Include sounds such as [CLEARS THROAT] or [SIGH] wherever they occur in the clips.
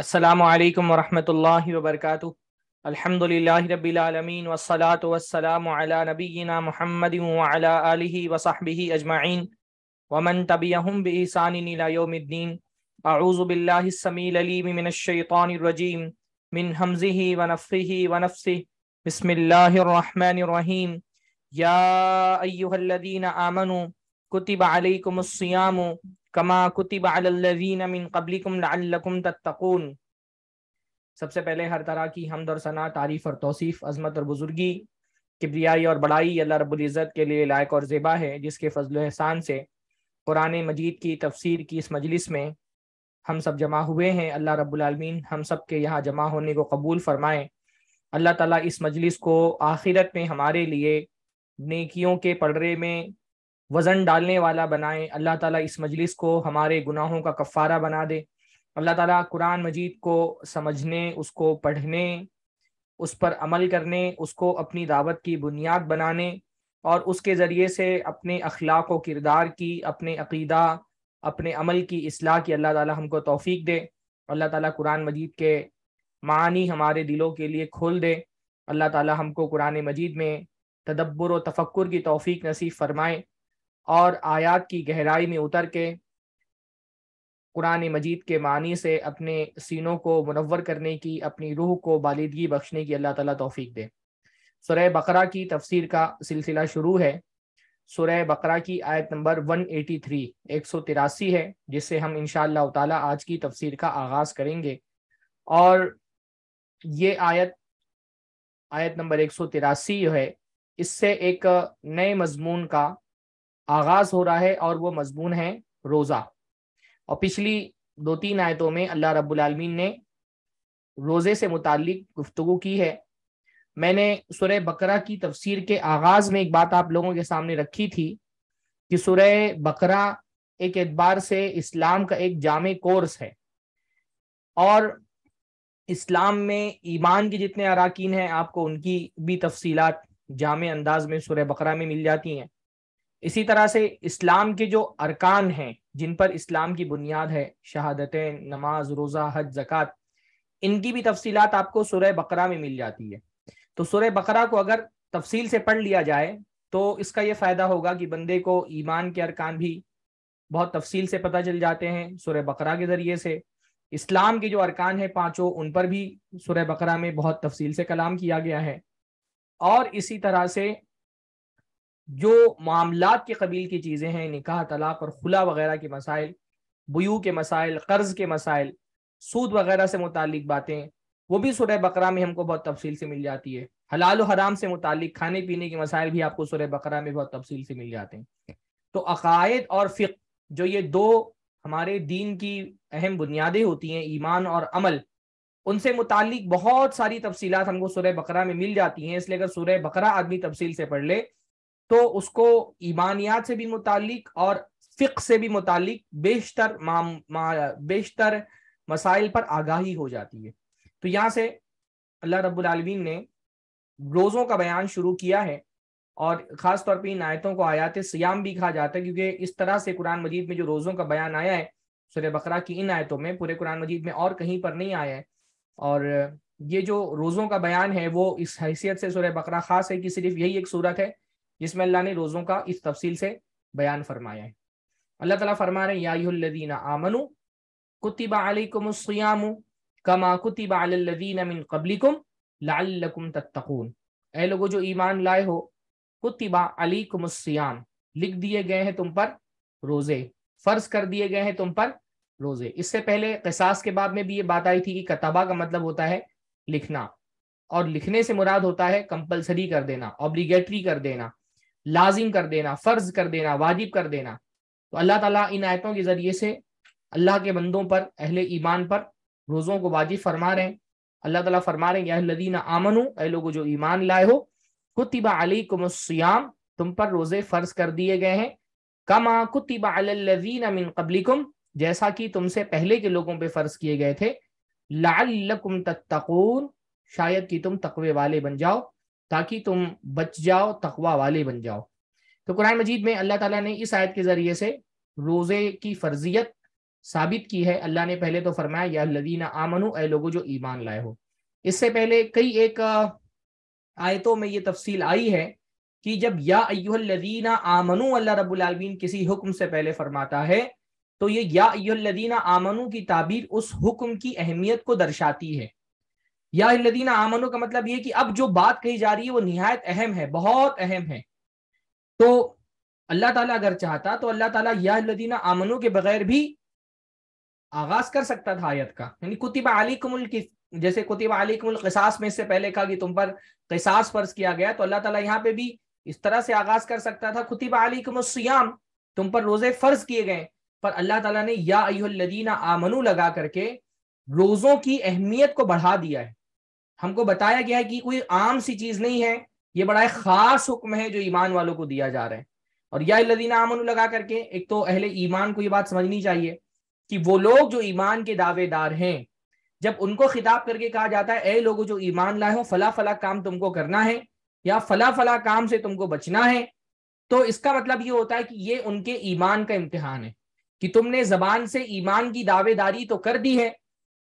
असलकम वरहमल वबरक अल्हम्दुलिल्लाह रब्बिल आलमीन वस्सलातु वस्सलामु अला नबियिना मुहम्मद व अला आलिहि व सहबिहि अजमाइन व मन तबियहुम बि इहसान इला यौमिद्दीन अऊजु बिल्लाहि समील अलीम मिनश शैतानिर रजीम मिन हमजिहि व नफ्सिहि व नफ्सिहि बिस्मिल्लाहिर रहमानिर रहीम या अय्युहल्लज़ीना आमनु कुतिब अलैकुमुस सियामु कमा मिन कबलिकुम तत्तकून सबसे पहले हर तरह की हमद और सना तारीफ़ और तोसीफ़ अजमत और बुजुर्गी किब्रियाई और बड़ाई अल्लाह रबुल्ज़त के लिए लायक और ज़ेबा है जिसके फजल एहसान से कुरान मजीद की तफसीर की इस मजलिस में हम सब जमा हुए हैं अल्लाह रब्लमीन हम सब के यहाँ जमा होने को कबूल फ़रमाएँ अल्लाह ताला इस मजलिस को आखिरत में हमारे लिए नेकियों के पड़े में वज़न डालने वाला बनाए अल्लाह ताला इस मजलिस को हमारे गुनाहों का कफ़ारा बना दे अल्लाह ताला कुरान मजीद को समझने उसको पढ़ने उस पर अमल करने उसको अपनी दावत की बुनियाद बनाने और उसके ज़रिए से अपने अखलाक किरदार की अपने अकीदा अपने अमल की असलाह की अल्लाह ताली हमको तोफ़ी दे अल्लाह ताली कुरान मजीद के मानी हमारे दिलों के लिए खोल दे अल्लाह ताली हमको कुरान मजीद में तदब्बर व तफ़क् की तोफ़ी नसीब फरमाए और आयात की गहराई में उतर के कुरान मजीद के मानी से अपने सीनों को मुनवर करने की अपनी रूह को बालिदगी बख्शने की अल्लाह ताला तौफीक दे सुरह बकरा की तफसीर का सिलसिला शुरू है सुरह बकरा की आयत नंबर 183 एक सौ तिरासी है जिससे हम इन ताला आज की तफसीर का आगाज़ करेंगे और ये आयत आयत नंबर एक सौ तिरासी है इससे एक नए मजमून का आगाज हो रहा है और वो मजमून है रोज़ा और पिछली दो तीन आयतों में अल्लाह रबालमीन ने रोज़े से मुतल गुफ्तु की है मैंने सुरह बकरा की तफसीर के आगाज़ में एक बात आप लोगों के सामने रखी थी कि सुरह बकरा एक एतबार से इस्लाम का एक जाम कोर्स है और इस्लाम में ईमान के जितने अरकान हैं आपको उनकी भी तफसीलात जाम अंदाज में सुरह बकरा में मिल जाती हैं इसी तरह से इस्लाम के जो अरकान हैं जिन पर इस्लाम की बुनियाद है शहादतें नमाज रोज़ा हज जक़ात इनकी भी तफसीत आपको सुरह बकरा में मिल जाती है तो सुरह बकरा को अगर तफसील से पढ़ लिया जाए तो इसका ये फ़ायदा होगा कि बंदे को ईमान के अरकान भी बहुत तफसील से पता चल जाते हैं सुरह बकरा के ज़रिए से इस्लाम के जो अरकान हैं पाँचों उन पर भी सुरह बकरा में बहुत तफसील से कलाम किया गया है और इसी तरह से जो मामला के कबील की चीज़ें हैं निकाह तलाक और खुला वगैरह के मसाइल बयू के मसाइल कर्ज के मसाइल सूद वगैरह से मुतक बातें वो भी सुरह बकरा में हमको बहुत तफसील से मिल जाती है हलाल हराम से मुतक खाने पीने के मसाइल भी आपको सुरह बकरा में बहुत तफसील से मिल जाते हैं तो अकायद और फ़िक जो ये दो हमारे दीन की अहम बुनियादें होती हैं ईमान और अमल उनसे मुतक बहुत सारी तफसीत हमको सुरह बकरा में मिल जाती हैं इसलिए अगर सुरह बकरा आदमी तफसील से पढ़ ले तो उसको ईमानियात से भी मुतालिक और फ़िक से भी मुतालिक बेशतर बेशतर मसाइल पर आगाही हो जाती है तो यहाँ से अल्लाह रबालमीन ने रोज़ों का बयान शुरू किया है और ख़ास तौर पर इन आयतों को आयात सियाम भी कहा जाता है क्योंकि इस तरह से कुरान मजीद में जो रोज़ों का बयान आया है सुर बकरा की इन आयतों में पूरे कुरान मजीद में और कहीं पर नहीं आया है और ये जो रोज़ों का बयान है वो इस हैसियत से सुर बकरा ख़ास है कि सिर्फ यही एक सूरत है जिसमें अल्लाह ने रोज़ों का इस तफसील से बयान फरमाया है अल्लाह तला फरमा रहे यादीना आमनु कुतिबा कमा कुतिबा अलदीन मिन कबलिकुम लालकुम तत्तकून ए लोगो जो ईमान लाए हो कुतिबा अलकुमसयाम लिख दिए गए हैं तुम पर रोज़े फ़र्ज कर दिए गए हैं तुम पर रोज़े इससे पहले कसास के बाद में भी ये बात आई थी कि कतबा का मतलब होता है लिखना और लिखने से मुराद होता है कंपलसरी कर देना ऑब्लीगेटरी कर देना लाजिम कर देना फ़र्ज कर देना वाजिब कर देना तो अल्लाह ताला इन आयतों के ज़रिए से अल्लाह के बंदों पर अहल ईमान पर रोज़ों को वाजिब फरमा रहे हैं अल्लाह ताला फरमा रहे हैं यादीना आमन ए जो ईमान लाए हो कुतिबा अलैकुमस्सियाम तुम पर रोज़े फ़र्ज कर दिए गए हैं कमा कुतिबा अलल्लज़ीना मिन कब्लिकुम जैसा कि तुमसे पहले के लोगों पर फ़र्ज किए गए थे लाल तत्तकून शायद कि तुम तकवे वाले बन जाओ ताकि तुम बच जाओ तकवा वाले बन जाओ तो कुरान मजीद में अल्लाह ताला ने इस आयत के ज़रिए से रोज़े की फ़र्जियत साबित की है अल्लाह ने पहले तो फरमाया या लदीना आमनु ए लोगों जो ईमान लाए हो इससे पहले कई एक आयतों में ये तफसील आई है कि जब या अयुहलदीना आमनु अल्लाह रबालमीन किसी हुक्म से पहले फरमाता है तो ये या अयुहलदीना आमनु की ताबीर उस हुक्म की अहमियत को दर्शाती है या आमनों का मतलब ये कि अब जो बात कही जा रही है वो नहायत अहम है बहुत अहम है तो अल्लाह ताला अगर चाहता तो अल्लाह ताला या आमनों के बगैर भी आगाज कर सकता था आयत का यानी कुतिबा अली कमुल की जैसे कुतिबा अली कमल किसास में इससे पहले कहा कि तुम पर कसास फर्ज किया गया तो अल्लाह तला यहाँ पे भी इस तरह से आगाज कर सकता था कुतिबा अली कमुसयाम तुम पर रोजे फर्ज किए गए पर अल्लाह तला ने या आमनू लगा करके रोजों की अहमियत को बढ़ा दिया है हमको बताया गया है कि कोई आम सी चीज नहीं है ये बड़ा खास हुक्म है जो ईमान वालों को दिया जा रहा है और या लदीना आमन लगा करके एक तो अहले ईमान को ये बात समझनी चाहिए कि वो लोग जो ईमान के दावेदार हैं जब उनको खिताब करके कहा जाता है ए लोगों जो ईमान लाए हो फला फला काम तुमको करना है या फला फला काम से तुमको बचना है तो इसका मतलब ये होता है कि ये उनके ईमान का इम्तिहान है कि तुमने जबान से ईमान की दावेदारी तो कर दी है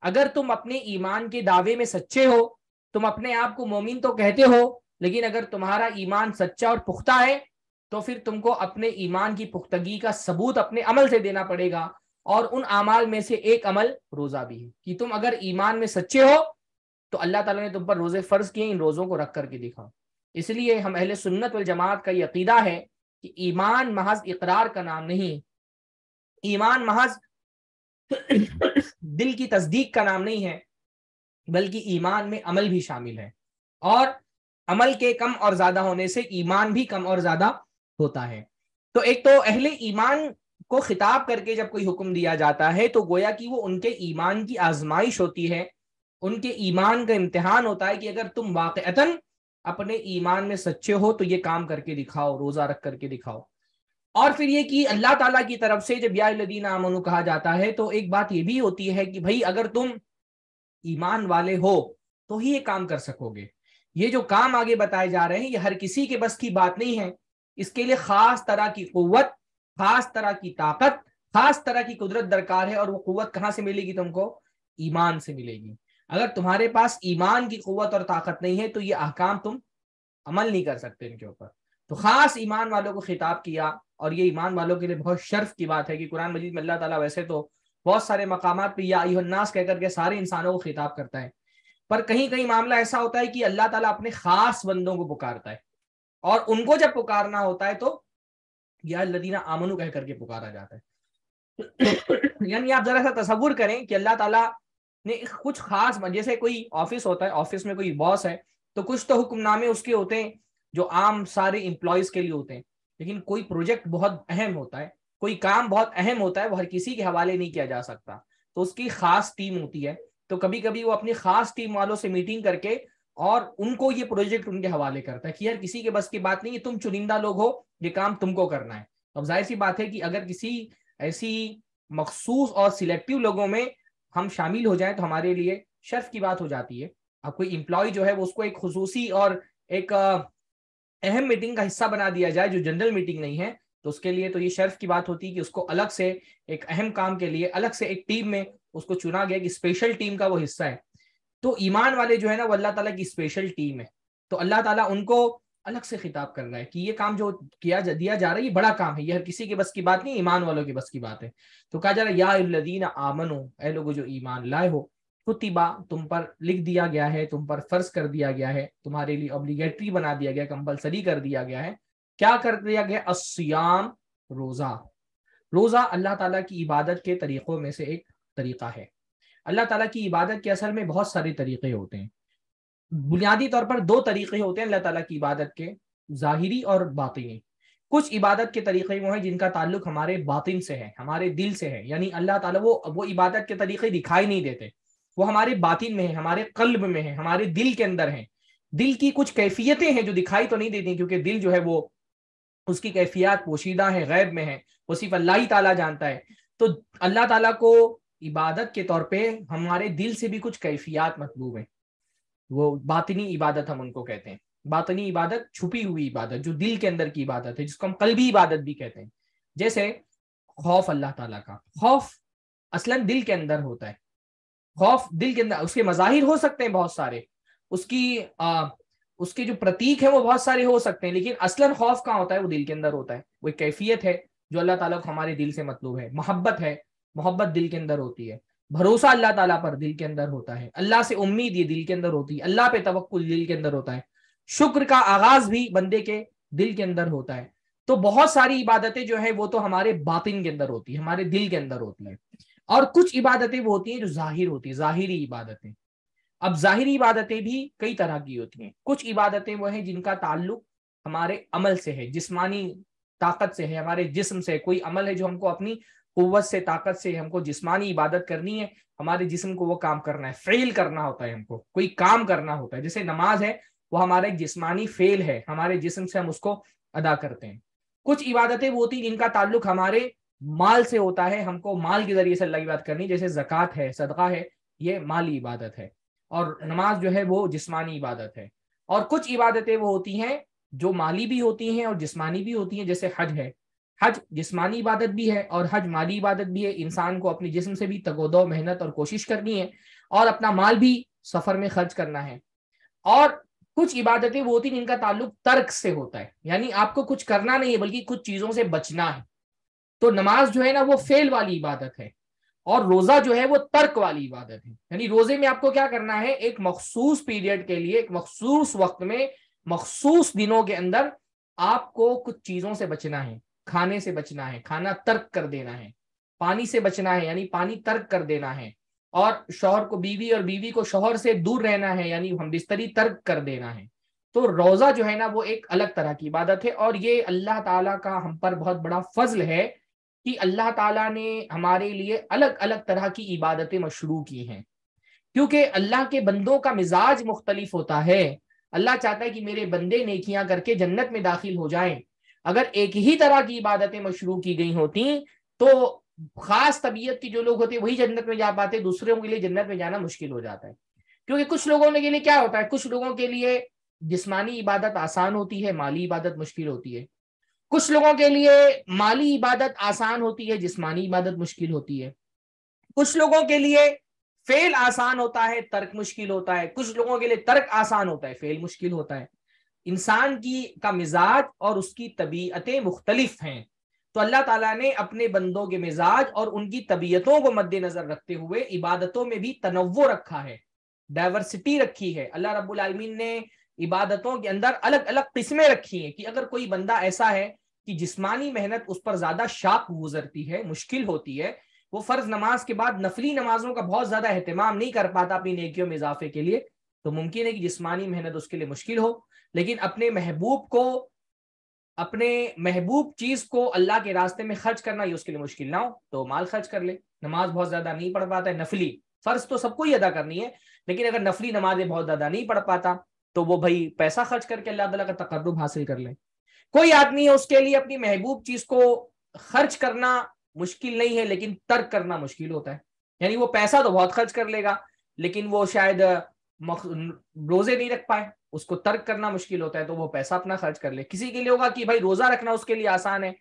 अगर तुम अपने ईमान के दावे में सच्चे हो तुम अपने आप को मोमिन तो कहते हो लेकिन अगर तुम्हारा ईमान सच्चा और पुख्ता है तो फिर तुमको अपने ईमान की पुख्तगी का सबूत अपने अमल से देना पड़ेगा और उन अमाल में से एक अमल रोजा भी है कि तुम अगर ईमान में सच्चे हो तो अल्लाह ताला ने तुम पर रोजे फर्ज किए इन रोजों को रख करके दिखाओ इसलिए हम अहले सुन्नत वाल जमात का यकीदा है कि ईमान महज इकरार का नाम नहीं ईमान महज [COUGHS] दिल की तस्दीक का नाम नहीं है बल्कि ईमान में अमल भी शामिल है और अमल के कम और ज्यादा होने से ईमान भी कम और ज्यादा होता है तो एक तो अहले ईमान को खिताब करके जब कोई हुक्म दिया जाता है तो गोया कि वो उनके ईमान की आजमाइश होती है उनके ईमान का इम्तहान होता है कि अगर तुम वाक़ता अपने ईमान में सच्चे हो तो ये काम करके दिखाओ रोजा रख करके दिखाओ और फिर ये कि अल्लाह ताला की तरफ से जब या लदीन कहा जाता है तो एक बात ये भी होती है कि भाई अगर तुम ईमान वाले हो तो ही ये काम कर सकोगे ये जो काम आगे बताए जा रहे हैं ये हर किसी के बस की बात नहीं है इसके लिए खास तरह की कुत खास तरह की ताकत खास तरह की कुदरत दरकार है और वो कुत कहाँ से मिलेगी तुमको ईमान से मिलेगी अगर तुम्हारे पास ईमान की कुत और ताकत नहीं है तो ये अहकाम तुम अमल नहीं कर सकते इनके ऊपर तो खास ईमान वालों को खिताब किया और ये ईमान वालों के लिए बहुत शर्फ की बात है कि कुरान मजीद में अल्लाह तला वैसे तो बहुत सारे मकाम पर या अयुन्नास कहकर के सारे इंसानों को खिताब करता है पर कहीं कहीं मामला ऐसा होता है कि अल्लाह ताला अपने खास बंदों को पुकारता है और उनको जब पुकारना होता है तो या लदीना आमनु कह करके पुकारा जाता है [COUGHS] यानी आप जरा सा तस्वुर करें कि अल्लाह ताला ने कुछ खास जैसे कोई ऑफिस होता है ऑफिस में कोई बॉस है तो कुछ तो हुक्मनामे उसके होते हैं जो आम सारे इंप्लॉयज के लिए होते हैं लेकिन कोई प्रोजेक्ट बहुत अहम होता है कोई काम बहुत अहम होता है वो हर किसी के हवाले नहीं किया जा सकता तो उसकी खास टीम होती है तो कभी कभी वो अपनी खास टीम वालों से मीटिंग करके और उनको ये प्रोजेक्ट उनके हवाले करता है कि यार किसी के बस की बात नहीं है तुम चुनिंदा लोग हो ये काम तुमको करना है तो अब जाहिर सी बात है कि अगर किसी ऐसी मखसूस और सिलेक्टिव लोगों में हम शामिल हो जाए तो हमारे लिए शर्फ की बात हो जाती है अब कोई इम्प्लॉय जो है वो उसको एक खसूसी और एक अहम मीटिंग का हिस्सा बना दिया जाए जो जनरल मीटिंग नहीं है तो उसके लिए तो ये शर्फ की बात होती है कि उसको अलग से एक अहम काम के लिए अलग से एक टीम में उसको चुना गया कि स्पेशल टीम का वो हिस्सा है तो ईमान वाले जो है ना वो अल्लाह ताला की स्पेशल टीम है तो अल्लाह ताला उनको अलग से खिताब कर रहा है कि ये काम जो किया जा, दिया जा रहा है ये बड़ा काम है ये हर किसी के बस की बात नहीं ईमान वालों के बस की बात है तो कहा जा रहा है यादीन आमन हो ए लोगो जो ईमान लाए हो कुतिबा तुम पर लिख दिया गया है तुम पर फर्ज कर दिया गया है तुम्हारे लिए ऑब्लीगेटरी बना दिया गया कंपलसरी कर दिया गया है क्या कर दिया गया अस्याम रोजा रोजा अल्लाह ताला की इबादत के तरीकों में से एक तरीका है अल्लाह ताला की इबादत के असल में बहुत सारे तरीके होते हैं बुनियादी तौर पर दो तरीके होते हैं अल्लाह ताला की इबादत के ज़ाहिरी और बातिनी कुछ इबादत के तरीके वो हैं जिनका ताल्लुक हमारे बातिन से है हमारे दिल से है यानी अल्लाह ताला वो वो इबादत के तरीके दिखाई नहीं देते वो हमारे बातिन में है हमारे कल्ब में है हमारे दिल के अंदर है दिल की कुछ कैफियतें हैं जो दिखाई तो नहीं देती क्योंकि दिल जो है वो उसकी कैफियत पोशीदा है गैब में है वो सिर्फ अल्लाह ही ताला जानता है तो अल्लाह ताला को इबादत के तौर पे हमारे दिल से भी कुछ कैफियत मतलूब है वो बातनी इबादत हम उनको कहते हैं बातनी इबादत छुपी हुई इबादत जो दिल के अंदर की इबादत है जिसको हम कलबी इबादत भी कहते हैं जैसे खौफ अल्लाह ताला का खौफ असलन दिल के अंदर होता है खौफ दिल के अंदर उसके मज़ाहिर हो सकते हैं बहुत सारे उसकी उसके जो प्रतीक है वो बहुत सारे हो सकते हैं लेकिन असलन खौफ कहाँ होता है वो दिल के अंदर होता है वो एक कैफियत है जो अल्लाह ताला को हमारे दिल से मतलब है मोहब्बत है मोहब्बत दिल के अंदर होती है भरोसा अल्लाह ताला पर दिल के अंदर होता है अल्लाह से उम्मीद ये दिल के अंदर होती है अल्लाह पे तवक्ल दिल के अंदर होता है शुक्र का आगाज भी बंदे के दिल के अंदर होता है तो बहुत सारी इबादतें जो है वो तो हमारे बातिन के अंदर होती है हमारे दिल के अंदर होती है और कुछ इबादतें वो होती हैं जो जाहिर होती है जाहिरी इबादतें अब जाहिर इबादतें भी कई तरह की होती हैं कुछ इबादतें वो हैं जिनका ताल्लुक हमारे अमल से है जिस्मानी ताकत से है हमारे जिस्म से कोई अमल है जो हमको अपनी कुत से ताकत से हमको जिस्मानी इबादत करनी है हमारे जिस्म को वो काम करना है फेल करना होता है हमको कोई काम करना होता है जैसे नमाज है वो हमारा जिस्मानी फेल है हमारे जिस्म से हम उसको अदा करते हैं कुछ इबादतें वो होती जिनका ताल्लुक हमारे माल से होता है हमको माल के जरिए से अल्लाह की बात करनी जैसे जक़ात है सदका है ये माली इबादत है और नमाज जो है वो जिस्मानी इबादत है और कुछ इबादतें वो होती हैं जो माली भी होती हैं और जिस्मानी भी होती हैं जैसे हज है हज जिस्मानी इबादत भी है और हज माली इबादत भी है इंसान को अपने जिस्म से भी तगोदो मेहनत और कोशिश करनी है और अपना माल भी सफर में खर्च करना है और कुछ इबादतें वो होती जिनका ताल्लुक तर्क से होता है यानी आपको कुछ करना नहीं है बल्कि कुछ चीजों से बचना है तो नमाज जो है ना वो फेल वाली इबादत है और रोजा जो है वो तर्क वाली इबादत है यानी रोजे में आपको क्या करना है एक मखसूस पीरियड के लिए एक मखसूस वक्त में मखसूस दिनों के अंदर आपको कुछ चीजों से बचना है खाने से बचना है खाना तर्क कर देना है पानी से बचना है यानी पानी तर्क कर देना है और शोहर को बीवी और बीवी को शोहर से दूर रहना है यानी हम बिस्तरी तर्क कर देना है तो रोजा जो है ना वो एक अलग तरह की इबादत है और ये अल्लाह ताला का हम पर बहुत बड़ा फजल है कि अल्लाह ताला ने हमारे लिए अलग अलग तरह की इबादतें मशरू की हैं क्योंकि अल्लाह के बंदों का मिजाज मुख्तलिफ होता है अल्लाह चाहता है कि मेरे बंदे नेकियां करके जन्नत में दाखिल हो जाएं अगर एक ही तरह की इबादतें मशरू की गई होती तो खास तबीयत के जो लोग होते वही जन्नत में जा पाते दूसरों के लिए जन्नत में जाना मुश्किल हो जाता है क्योंकि कुछ लोगों के लिए क्या होता है कुछ लोगों के लिए जिस्मानी इबादत आसान होती है माली इबादत मुश्किल होती है कुछ लोगों के लिए माली इबादत आसान होती है जिस्मानी इबादत मुश्किल होती है कुछ लोगों के लिए फेल आसान होता है तर्क मुश्किल होता है कुछ लोगों के लिए तर्क आसान होता है फेल मुश्किल होता है इंसान की का मिजाज और उसकी तबीयतें मुख्तलिफ हैं तो अल्लाह ताला ने अपने बंदों के मिजाज और उनकी तबीयतों को मद्देनजर रखते हुए इबादतों में भी तनवो रखा है डाइवर्सिटी रखी है अल्लाह रब्बुल आलमीन ने इबादतों के अंदर अलग अलग किस्में रखी हैं कि अगर कोई बंदा ऐसा है कि जिस्मानी मेहनत उस पर ज्यादा शाप गुजरती है मुश्किल होती है वो फर्ज नमाज के बाद नफली नमाजों का बहुत ज्यादा अहतमाम नहीं कर पाता अपनी नेकियों में इजाफे के लिए तो मुमकिन है कि जिस्मानी मेहनत उसके लिए मुश्किल हो लेकिन अपने महबूब को अपने महबूब चीज को अल्लाह के रास्ते में खर्च करना ये उसके लिए मुश्किल ना हो तो माल खर्च कर ले नमाज बहुत ज्यादा नहीं पढ़ पाता है नफली फर्ज तो सबको ही अदा करनी है लेकिन अगर नफली नमाजें बहुत ज्यादा नहीं पढ़ पाता तो वो भाई पैसा खर्च करके अल्लाह तला का तकर्रब हासिल कर ले कोई आदमी है उसके लिए अपनी महबूब चीज को खर्च करना मुश्किल नहीं है लेकिन तर्क करना मुश्किल होता है यानी वो पैसा तो बहुत खर्च कर लेगा लेकिन वो शायद रोजे नहीं रख पाए उसको तर्क करना मुश्किल होता है तो वो पैसा अपना खर्च कर ले किसी के लिए होगा कि भाई रोजा रखना उसके लिए आसान है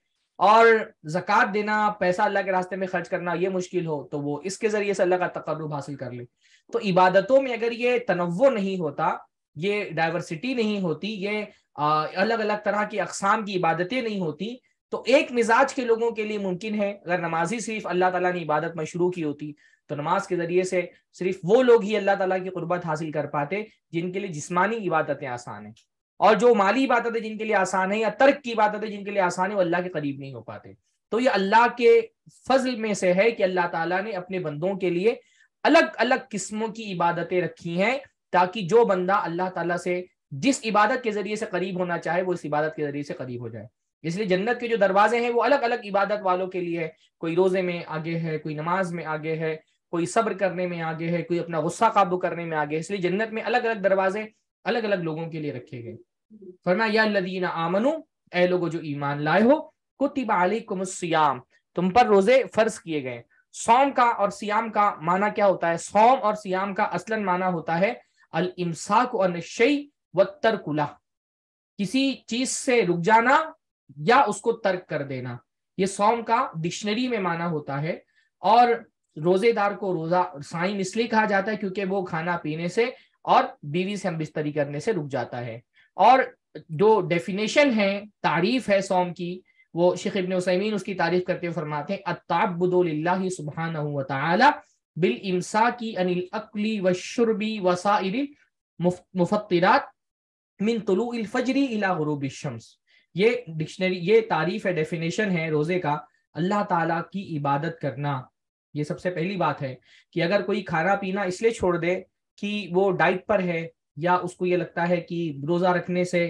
और जक़ात देना पैसा अल्लाह के रास्ते में खर्च करना ये मुश्किल हो तो वो इसके जरिए से अल्लाह का तकर्रब हासिल कर ले तो इबादतों में अगर ये तनवो नहीं होता ये डाइवर्सिटी नहीं होती ये अलग अलग तरह की अकसाम की इबादतें नहीं होती तो एक मिजाज के लोगों के लिए मुमकिन है अगर नमाजी सिर्फ अल्लाह तला ने इबादत में शुरू की होती तो नमाज के ज़रिए से सिर्फ वो लोग ही अल्लाह तला की कुर्बत हासिल कर पाते जिनके लिए जिसमानी इबादतें आसान हैं और जो माली इबादतें जिनके लिए आसान है या तर्क की इबादतें जिनके लिए आसान है वो अल्लाह के करीब नहीं हो पाते तो ये अल्लाह के फजल में से है कि अल्लाह ताला ने अपने बंदों के लिए अलग अलग किस्मों की इबादतें रखी हैं ताकि जो बंदा अल्लाह ताला से जिस इबादत के जरिए से करीब होना चाहे वो इस इबादत के जरिए से करीब हो जाए इसलिए जन्नत के जो दरवाजे हैं वो अलग अलग इबादत वालों के लिए है कोई रोजे में आगे है कोई नमाज में आगे है कोई सब्र करने में आगे है कोई अपना गुस्सा काबू करने में आगे है इसलिए जन्नत में अलग अलग दरवाजे अलग अलग लोगों के लिए रखे गए फरमा या लदीना आमनू ए लोगो जो ईमान लाए हो कुतिबा तुम पर रोजे फर्ज किए गए सोम का और सियाम का माना क्या होता है सोम और सियाम का असलन माना होता है अल इमसाक व तरकुला किसी चीज से रुक जाना या उसको तर्क कर देना ये सौम का डिक्शनरी में माना होता है और रोजेदार को रोजा साइन इसलिए कहा जाता है क्योंकि वो खाना पीने से और बीवी से हम बिस्तरी करने से रुक जाता है और जो डेफिनेशन है तारीफ है सौम की वो शेख इबन उसमीन उसकी तारीफ करते हुए फरमाते हैं अताबुदोल्ला सुबहान बिल की अनिल अकली व शुरबी वसाइरी मुफतरात मिन तलु फजरी इला गरूब शम्स ये डिक्शनरी ये तारीफ है डेफिनेशन है रोज़े का अल्लाह ताला की इबादत करना ये सबसे पहली बात है कि अगर कोई खाना पीना इसलिए छोड़ दे कि वो डाइट पर है या उसको ये लगता है कि रोज़ा रखने से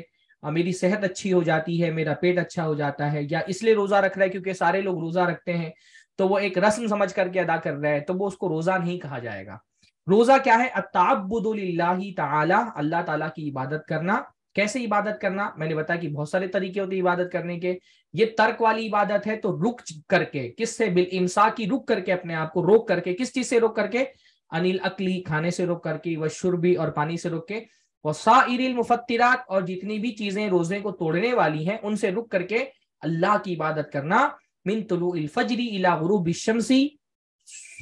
मेरी सेहत अच्छी हो जाती है मेरा पेट अच्छा हो जाता है या इसलिए रोज़ा रख रहा है क्योंकि सारे लोग रोज़ा रखते हैं तो वो एक रस्म समझ करके अदा कर रहा है तो वो उसको रोजा नहीं कहा जाएगा रोजा क्या है अताबुदी ताला अल्लाह ताला की इबादत करना कैसे इबादत करना मैंने बताया कि बहुत सारे तरीके होते इबादत करने के ये तर्क वाली इबादत है तो रुक करके किससे बिल इंसा की रुक करके अपने आप को रोक करके किस चीज से रोक करके अनिल अकली खाने से रोक करके व शुरबी और पानी से रोक के व साइरिल मुफत्तिरात और जितनी भी चीजें रोजे को तोड़ने वाली हैं उनसे रुक करके अल्लाह की इबादत करना मिन तुलू फजरी इला गुरू बिशमसी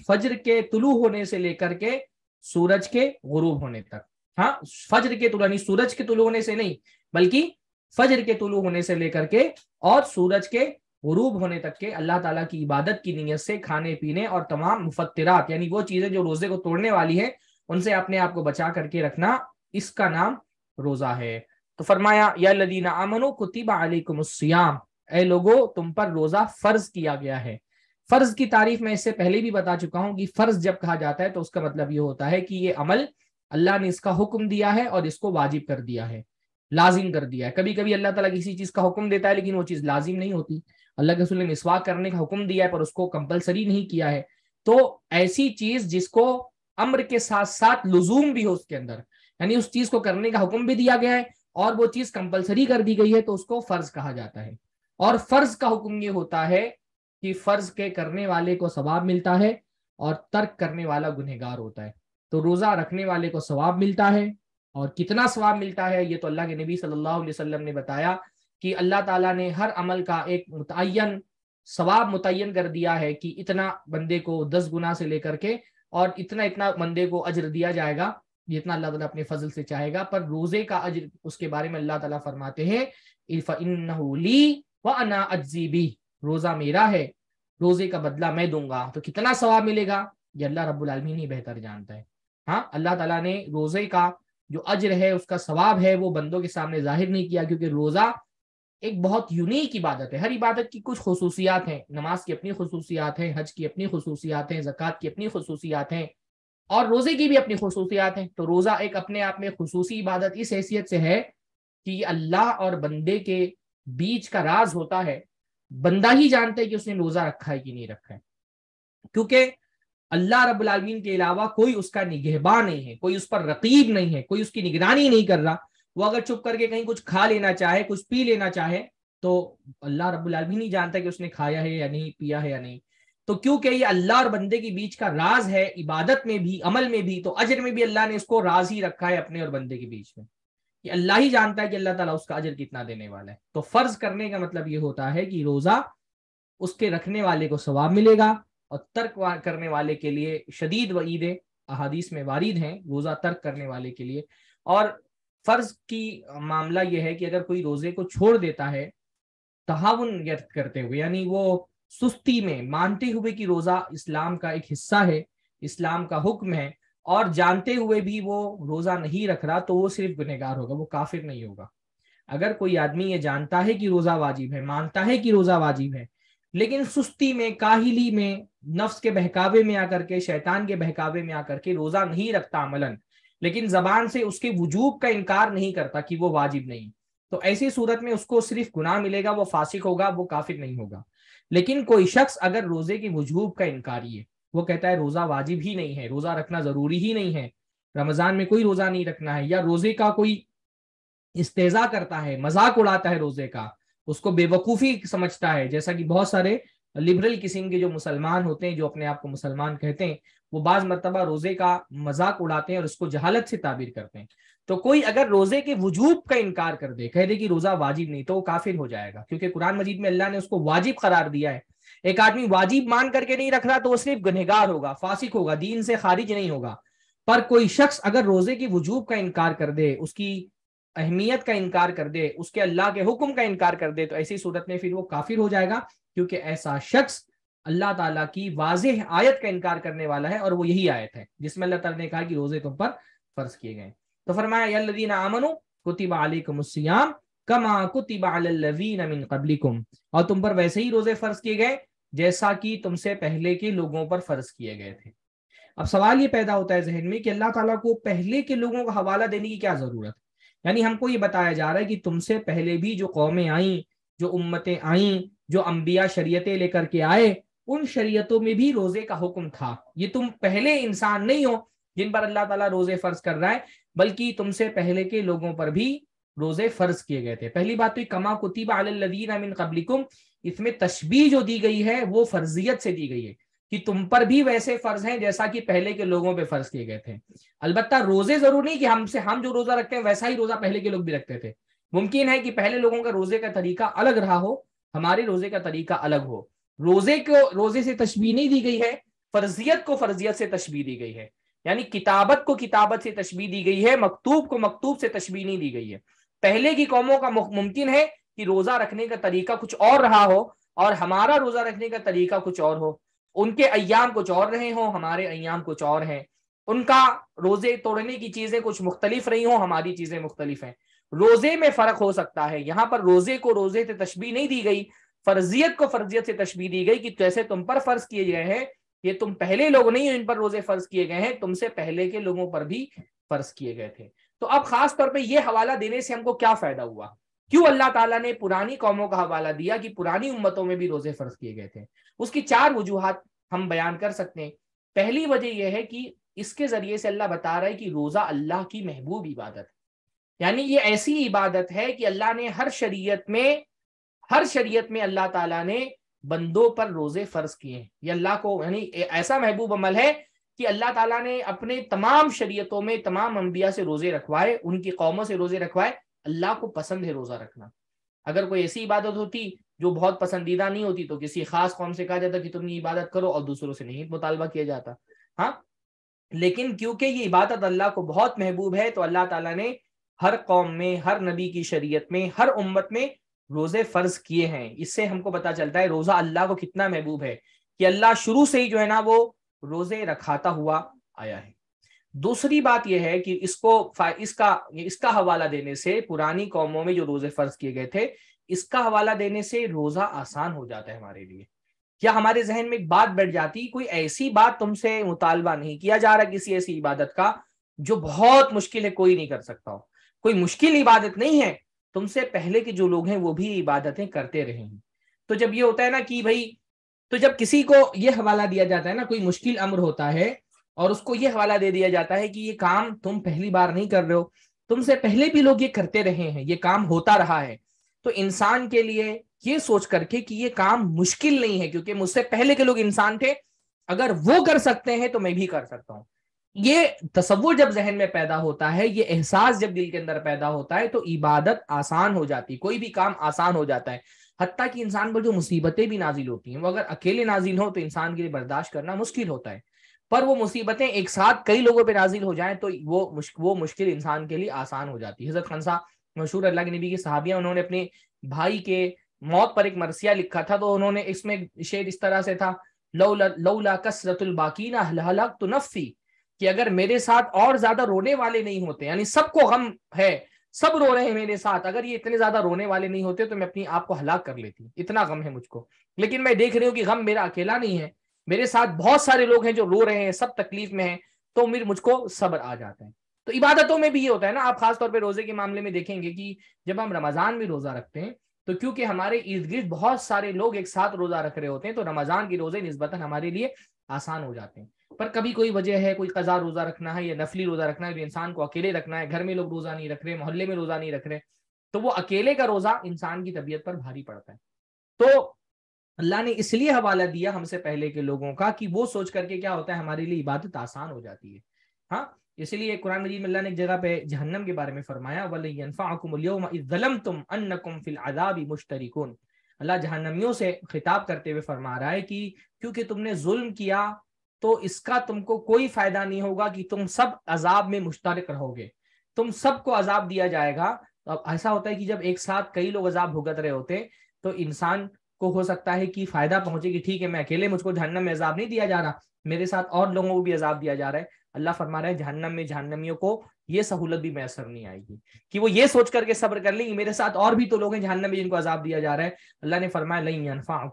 फजर के तुलू होने से लेकर के सूरज के गुरूब होने तक हाँ फजर के तुलू यानी सूरज के तुलू होने से नहीं बल्कि फजर के तुलू होने से लेकर के और सूरज के गुरूब होने तक के अल्लाह ताला की इबादत की नीयत से खाने पीने और तमाम मुफतरात यानी वो चीजें जो रोजे को तोड़ने वाली है उनसे अपने आप को बचा करके रखना इसका नाम रोजा है तो फरमाया लदीना अमनो कुतिबा अलैकुम ए लोगो तुम पर रोजा फर्ज किया गया है फर्ज की तारीफ मैं इससे पहले भी बता चुका हूं कि फर्ज जब कहा जाता है तो उसका मतलब ये होता है कि ये अमल अल्लाह ने इसका हुक्म दिया है और इसको वाजिब कर दिया है लाजिम कर दिया है कभी कभी अल्लाह तला किसी चीज का हुक्म देता है लेकिन वो चीज लाजिम नहीं होती अल्लाह के रसूल ने मिसवाक करने का हुक्म दिया है पर उसको कंपलसरी नहीं किया है तो ऐसी चीज जिसको अम्र के साथ साथ लुजूम भी हो उसके अंदर यानी उस चीज को करने का हुक्म भी दिया गया है और वो चीज कंपलसरी कर दी गई है तो उसको फर्ज कहा जाता है और फर्ज का हुक्म ये होता है कि फर्ज के करने वाले को सवाब मिलता है और तर्क करने वाला गुनहगार होता है तो रोजा रखने वाले को सवाब मिलता है और कितना सवाब मिलता है ये तो अल्लाह के नबी सल्लल्लाहु अलैहि वसल्लम ने बताया कि अल्लाह ताला ने हर अमल का एक मुतन सवाब मुतन कर दिया है कि इतना बंदे को दस गुना से लेकर के और इतना इतना बंदे को अजर दिया जाएगा जितना अल्लाह ताला अपने फजल से चाहेगा पर रोजे का अजर उसके बारे में अल्लाह ताला फरमाते हैं व अना अजीबी रोजा मेरा है रोजे का बदला मैं दूंगा तो कितना सवाब मिलेगा ये अल्लाह रब्बुल आलमीन ही बेहतर जानता है हाँ अल्लाह ताला ने रोजे का जो अज्र है उसका सवाब है वो बंदों के सामने जाहिर नहीं किया क्योंकि रोजा एक बहुत यूनिक इबादत है हर इबादत की कुछ खसूसियात हैं नमाज की अपनी खसूसियात हैं हज की अपनी खसूसियात हैं जक़ात की अपनी खसूसियात हैं और रोज़े की भी अपनी खसूसियात हैं तो रोज़ा एक अपने आप में खसूसी इबादत इस हैसियत से है कि अल्लाह और बंदे के बीज का राज होता है बंदा ही जानता है कि उसने रोजा रखा है कि नहीं रखा है क्योंकि अल्लाह रबालमीन के अलावा कोई उसका निगहबा नहीं है कोई उस पर रकीब नहीं है कोई उसकी निगरानी नहीं कर रहा वो अगर चुप करके कहीं कुछ खा लेना चाहे कुछ पी लेना चाहे तो अल्लाह रबालमीन ही जानता है कि उसने खाया है या नहीं पिया है या नहीं तो क्योंकि ये अल्लाह और बंदे के बीच का राज है इबादत में भी अमल में भी तो अजर में भी अल्लाह ने इसको राज ही रखा है अपने और बंदे के बीच में कि अल्लाह ही जानता है कि अल्लाह ताला उसका अजर कितना देने वाला है तो फर्ज करने का मतलब ये होता है कि रोजा उसके रखने वाले को सवाब मिलेगा और तर्क करने वाले के लिए शदीद व ईद अहादीस में वारिद हैं रोजा तर्क करने वाले के लिए और फर्ज की मामला यह है कि अगर कोई रोजे को छोड़ देता है तहावन व्यर्थ करते हुए यानी वो सुस्ती में मानते हुए कि रोजा इस्लाम का एक हिस्सा है इस्लाम का हुक्म है और जानते हुए भी वो रोजा नहीं रख रहा तो वो सिर्फ गुनहगार होगा वो काफिर नहीं होगा अगर कोई आदमी ये जानता है कि रोजा वाजिब है मानता है कि रोजा वाजिब है लेकिन सुस्ती में काहिली में नफ्स के बहकावे में आकर के शैतान के बहकावे में आकर के रोजा नहीं रखता अमलन लेकिन जबान से उसके वजूब का इनकार नहीं करता कि वो वाजिब नहीं तो ऐसी सूरत में उसको सिर्फ गुनाह मिलेगा वो फासिक होगा वो काफिर नहीं होगा लेकिन कोई शख्स अगर रोजे के वजूब का इनकारी है वो कहता है रोजा वाजिब ही नहीं है रोजा रखना जरूरी ही नहीं है रमजान में कोई रोजा नहीं रखना है या रोजे का कोई इस्तेजा करता है मजाक उड़ाता है रोजे का उसको बेवकूफ़ी समझता है जैसा कि बहुत सारे लिबरल किस्म के जो मुसलमान होते हैं जो अपने आप को मुसलमान कहते हैं वो बाज मरतबा रोजे का मजाक उड़ाते हैं और उसको जहालत से ताबीर करते हैं तो कोई अगर रोजे के वजूब का इनकार कर दे कह दे कि रोजा वाजिब नहीं तो वो काफिर हो जाएगा क्योंकि कुरान मजीद में अल्लाह ने उसको वाजिब करार दिया है एक आदमी वाजिब मान करके नहीं रख रहा तो वो सिर्फ गुनहगार होगा फासिक होगा दीन से खारिज नहीं होगा पर कोई शख्स अगर रोजे की वजूब का इनकार कर दे उसकी अहमियत का इनकार कर दे उसके अल्लाह के हुक्म का इनकार कर दे तो ऐसी सूरत में फिर वो काफिर हो जाएगा क्योंकि ऐसा शख्स अल्लाह ताला की वाज आयत का इनकार करने वाला है और वो यही आयत है जिसमें अल्लाह ताला ने कहा कि रोजे तुम पर फर्ज किए गए तो फरमाया आमनो कुतिबा अलैकुम कमा कबलिकुम और तुम पर वैसे ही रोजे फर्ज किए गए जैसा कि तुमसे पहले के लोगों पर फर्ज किए गए थे अब सवाल ये पैदा होता है जहन में कि अल्लाह ताला को पहले के लोगों का हवाला देने की क्या जरूरत यानी हमको ये बताया जा रहा है कि तुमसे पहले भी जो कौमें आई जो उम्मतें आई जो अम्बिया शरीयतें लेकर के आए उन शरीयतों में भी रोजे का हुक्म था ये तुम पहले इंसान नहीं हो जिन पर अल्लाह तला रोजे फर्ज कर रहा है बल्कि तुमसे पहले के लोगों पर भी रोजे फर्ज किए गए थे पहली बात तो कमा कुतिबा अमिन कबलिकुम इसमें तशबी जो दी गई है वो फर्जियत से दी गई है कि तुम पर भी वैसे फर्ज हैं जैसा कि पहले के लोगों पे फर्ज किए गए थे अलबत्ता रोजे जरूर नहीं कि हमसे हम जो रोजा रखते हैं वैसा ही रोजा पहले के लोग भी रखते थे मुमकिन है कि पहले लोगों का रोजे का तरीका अलग रहा हो हमारे रोजे का तरीका अलग हो रोजे को रोजे से तशबी नहीं दी गई है फर्जियत को फर्जियत से तशबी दी गई है यानी किताबत को किताबत से तशबी दी गई है मकतूब को मकतूब से तशबी नहीं दी गई है पहले की कौमों का मुमकिन है कि रोजा रखने का तरीका कुछ और रहा हो और हमारा रोजा रखने का तरीका कुछ और हो उनके अयाम कुछ और रहे हो हमारे अयाम कुछ और हैं उनका रोजे तोड़ने की चीजें कुछ मुख्तलिफ रही हो हमारी चीजें मुख्तलिफ हैं रोजे में फर्क हो सकता है यहाँ पर रोजे को रोजे से तशबी नहीं दी गई फर्जियत को फर्जियत से तशबी दी गई कि जैसे तुम पर फर्ज किए गए हैं ये तुम पहले लोग नहीं हो इन पर रोजे फर्ज किए गए हैं तुमसे पहले के लोगों पर भी फर्ज किए गए थे तो अब खास तौर पे ये हवाला देने से हमको क्या फायदा हुआ क्यों अल्लाह ताला ने पुरानी कौमों का हवाला दिया कि पुरानी उम्मतों में भी रोजे फर्ज किए गए थे उसकी चार वजूहत हम बयान कर सकते हैं पहली वजह यह है कि इसके जरिए से अल्लाह बता रहा है कि रोजा अल्लाह की महबूब इबादत है यानी ये ऐसी इबादत है कि अल्लाह ने हर शरीयत में हर शरीयत में अल्लाह ताला ने बंदों पर रोजे फर्ज किए हैं ये अल्लाह को यानी ऐसा महबूब अमल है कि अल्लाह ताला ने अपने तमाम शरीयतों में तमाम अम्बिया से रोजे रखवाए उनकी कौमों से रोजे रखवाए अल्लाह को पसंद है रोजा रखना अगर कोई ऐसी इबादत होती जो बहुत पसंदीदा नहीं होती तो किसी खास कौम से कहा जाता कि तुम ये इबादत करो और दूसरों से नहीं मुतालबा किया जाता हाँ लेकिन क्योंकि ये इबादत अल्लाह को बहुत महबूब है तो अल्लाह ताला ने हर कौम में हर नबी की शरीयत में हर उम्मत में रोजे फर्ज किए हैं इससे हमको पता चलता है रोजा अल्लाह को कितना महबूब है कि अल्लाह शुरू से ही जो है ना वो रोजे रखाता हुआ आया है दूसरी बात यह है कि इसको इसका इसका हवाला देने से पुरानी कौमों में जो रोजे फर्ज किए गए थे इसका हवाला देने से रोजा आसान हो जाता है हमारे लिए या हमारे जहन में एक बात बैठ जाती कोई ऐसी बात तुमसे मुतालबा नहीं किया जा रहा किसी ऐसी इबादत का जो बहुत मुश्किल है कोई नहीं कर सकता हो कोई मुश्किल इबादत नहीं है तुमसे पहले के जो लोग हैं वो भी इबादतें करते रहे हैं तो जब ये होता है ना कि भाई तो जब किसी को ये हवाला दिया जाता है ना कोई मुश्किल अम्र होता है और उसको ये हवाला दे दिया जाता है कि ये काम तुम पहली बार नहीं कर रहे हो तुमसे पहले भी लोग ये करते रहे हैं ये काम होता रहा है तो इंसान के लिए ये सोच करके कि ये काम मुश्किल नहीं है क्योंकि मुझसे पहले के लोग इंसान थे अगर वो कर सकते हैं तो मैं भी कर सकता हूं ये तस्वुर जब जहन में पैदा होता है ये एहसास जब दिल के अंदर पैदा होता है तो इबादत आसान हो जाती कोई भी काम आसान हो जाता है हती कि इंसान पर जो मुसीबतें भी नाजिल होती हैं वो अगर अकेले नाजिल हो तो इंसान के लिए बर्दाश्त करना मुश्किल होता है पर वो मुसीबतें एक साथ कई लोगों पर नाजिल हो जाए तो वो मुश्क, वो मुश्किल इंसान के लिए आसान हो जाती है हजरत खनसा मशहूर अल्लाह के नबी की सहाबियाँ उन्होंने अपने भाई के मौत पर एक मरसिया लिखा था तो उन्होंने इसमें शेर इस तरह से था लौला कसरतुल तो नफसी कि अगर मेरे साथ और ज्यादा रोने वाले नहीं होते यानी सबको गम है सब रो रहे हैं मेरे साथ अगर ये इतने ज्यादा रोने वाले नहीं होते तो मैं अपनी आप को हलाक कर लेती इतना गम है मुझको लेकिन मैं देख रही हूँ कि गम मेरा अकेला नहीं है मेरे साथ बहुत सारे लोग हैं जो रो रहे हैं सब तकलीफ में है तो मेरे मुझको सब्र आ जाता है तो इबादतों में भी ये होता है ना आप खासतौर पर रोजे के मामले में देखेंगे कि जब हम रमजान में रोजा रखते हैं तो क्योंकि हमारे इर्द गिर्द बहुत सारे लोग एक साथ रोजा रख रहे होते हैं तो रमजान के रोजे नस्बता हमारे लिए आसान हो जाते हैं पर कभी कोई वजह है कोई कजा रोजा रखना है या नफली रोजा रखना है इंसान को अकेले रखना है घर में लोग रोजा नहीं रख रहे मोहल्ले में रोजा नहीं रख रहे तो वो अकेले का रोजा इंसान की तबीयत पर भारी पड़ता है तो अल्लाह ने इसलिए हवाला दिया हमसे पहले के लोगों का कि वो सोच करके क्या होता है हमारे लिए इबादत आसान हो जाती है हाँ इसलिए कुरान मजीद में अल्लाह ने एक जगह पे जहन्नम के बारे में फरमाया वलफाकुम तुम अन्नकुम फिल आदाबी मुश्तरिकुन अल्लाह जहनमियों से खिताब करते हुए फरमा रहा है कि क्योंकि तुमने जुल्म किया तो इसका तुमको कोई फायदा नहीं होगा कि तुम सब अजाब में मुश्तरक रहोगे तुम सबको अजाब दिया जाएगा तो अब ऐसा होता है कि जब एक साथ कई लोग अजाब भुगत रहे होते तो इंसान को हो सकता है कि फायदा पहुंचे कि ठीक है मैं अकेले मुझको जहन्नम में अजाब नहीं दिया जा रहा मेरे साथ और लोगों को भी अजाब दिया जा रहा है अल्लाह फरमा रहे हैं जहन्नम में जहन्नमियों को ये सहूलत भी मैसर नहीं आएगी कि वो ये सोच करके सब्र कर लेंगे मेरे साथ और भी तो लोग हैं जहन्नम में जिनको अजाब दिया जा रहा है अल्लाह ने फरमाया लई अनफा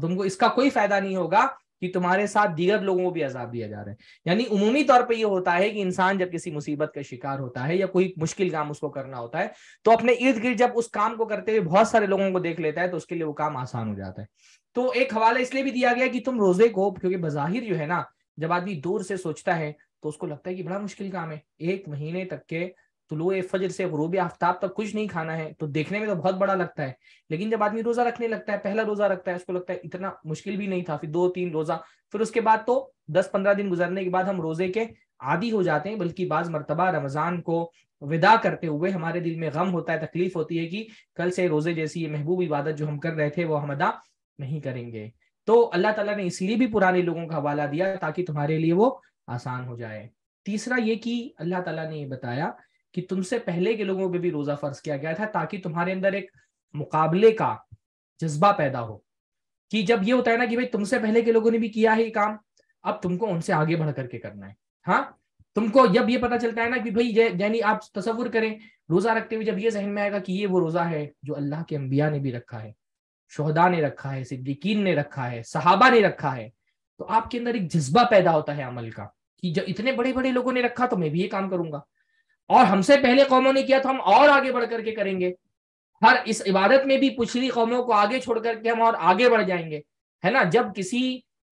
तुमको इसका कोई फायदा नहीं होगा कि तुम्हारे साथ दीगर लोगों को भी अजाब दिया जा रहा है यानी उमूमी तौर पे ये होता है कि इंसान जब किसी मुसीबत का शिकार होता है या कोई मुश्किल काम उसको करना होता है तो अपने इर्द गिर्द जब उस काम को करते हुए बहुत सारे लोगों को देख लेता है तो उसके लिए वो काम आसान हो जाता है तो एक हवाला इसलिए भी दिया गया कि तुम रोजे को क्योंकि बाहिर जो है ना जब आदमी दूर से सोचता है तो उसको लगता है कि बड़ा मुश्किल काम है एक महीने तक के तो ए फजर से गरूब आफ्ताब तक कुछ नहीं खाना है तो देखने में तो बहुत बड़ा लगता है लेकिन जब आदमी रोजा रखने लगता है पहला रोजा रखता है उसको लगता है इतना मुश्किल भी नहीं था फिर दो तीन रोजा फिर उसके बाद तो दस पंद्रह दिन गुजरने के बाद हम रोजे के आदि हो जाते हैं बल्कि बाज मरतबा रमजान को विदा करते हुए हमारे दिल में गम होता है तकलीफ होती है कि कल से रोजे जैसी ये महबूब इबादत जो हम कर रहे थे वो हम अदा नहीं करेंगे तो अल्लाह तला ने इसलिए भी पुराने लोगों का हवाला दिया ताकि तुम्हारे लिए वो आसान हो जाए तीसरा ये कि अल्लाह तला ने ये बताया कि तुमसे पहले के लोगों पे भी रोजा फर्ज किया गया था ताकि तुम्हारे अंदर एक मुकाबले का जज्बा पैदा हो कि जब ये होता है ना कि भाई तुमसे पहले के लोगों ने भी किया है ये काम अब तुमको उनसे आगे बढ़ करके करना है हाँ तुमको जब ये पता चलता है ना कि भाई यानी आप तस्वुर करें रोजा रखते हुए जब ये जहन में आएगा कि ये वो रोजा है जो अल्लाह के अंबिया ने भी रखा है शोहदा ने रखा है सिद्दीकीन ने रखा है सहाबा ने रखा है तो आपके अंदर एक जज्बा पैदा होता है अमल का कि जब इतने बड़े बड़े लोगों ने रखा तो मैं भी ये काम करूंगा और हमसे पहले कौमों ने किया तो हम और आगे बढ़ करके करेंगे हर इस इबादत में भी पिछली कौमों को आगे छोड़ करके हम और आगे बढ़ जाएंगे है ना जब किसी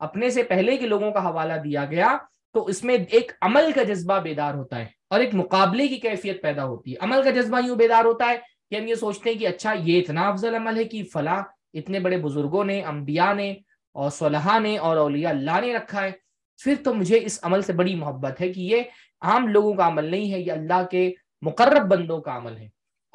अपने से पहले के लोगों का हवाला दिया गया तो इसमें एक अमल का जज्बा बेदार होता है और एक मुकाबले की कैफियत पैदा होती है अमल का जज्बा यूं बेदार होता है कि हम ये सोचते हैं कि अच्छा ये इतना अफजल अमल है कि फला इतने बड़े बुजुर्गों ने अम्बिया ने और सलाह ने और अलिया अल्लाह ने रखा है फिर तो मुझे इस अमल से बड़ी मोहब्बत है कि ये आम लोगों का अमल नहीं है ये अल्लाह के मुकर्रब बंदों का अमल है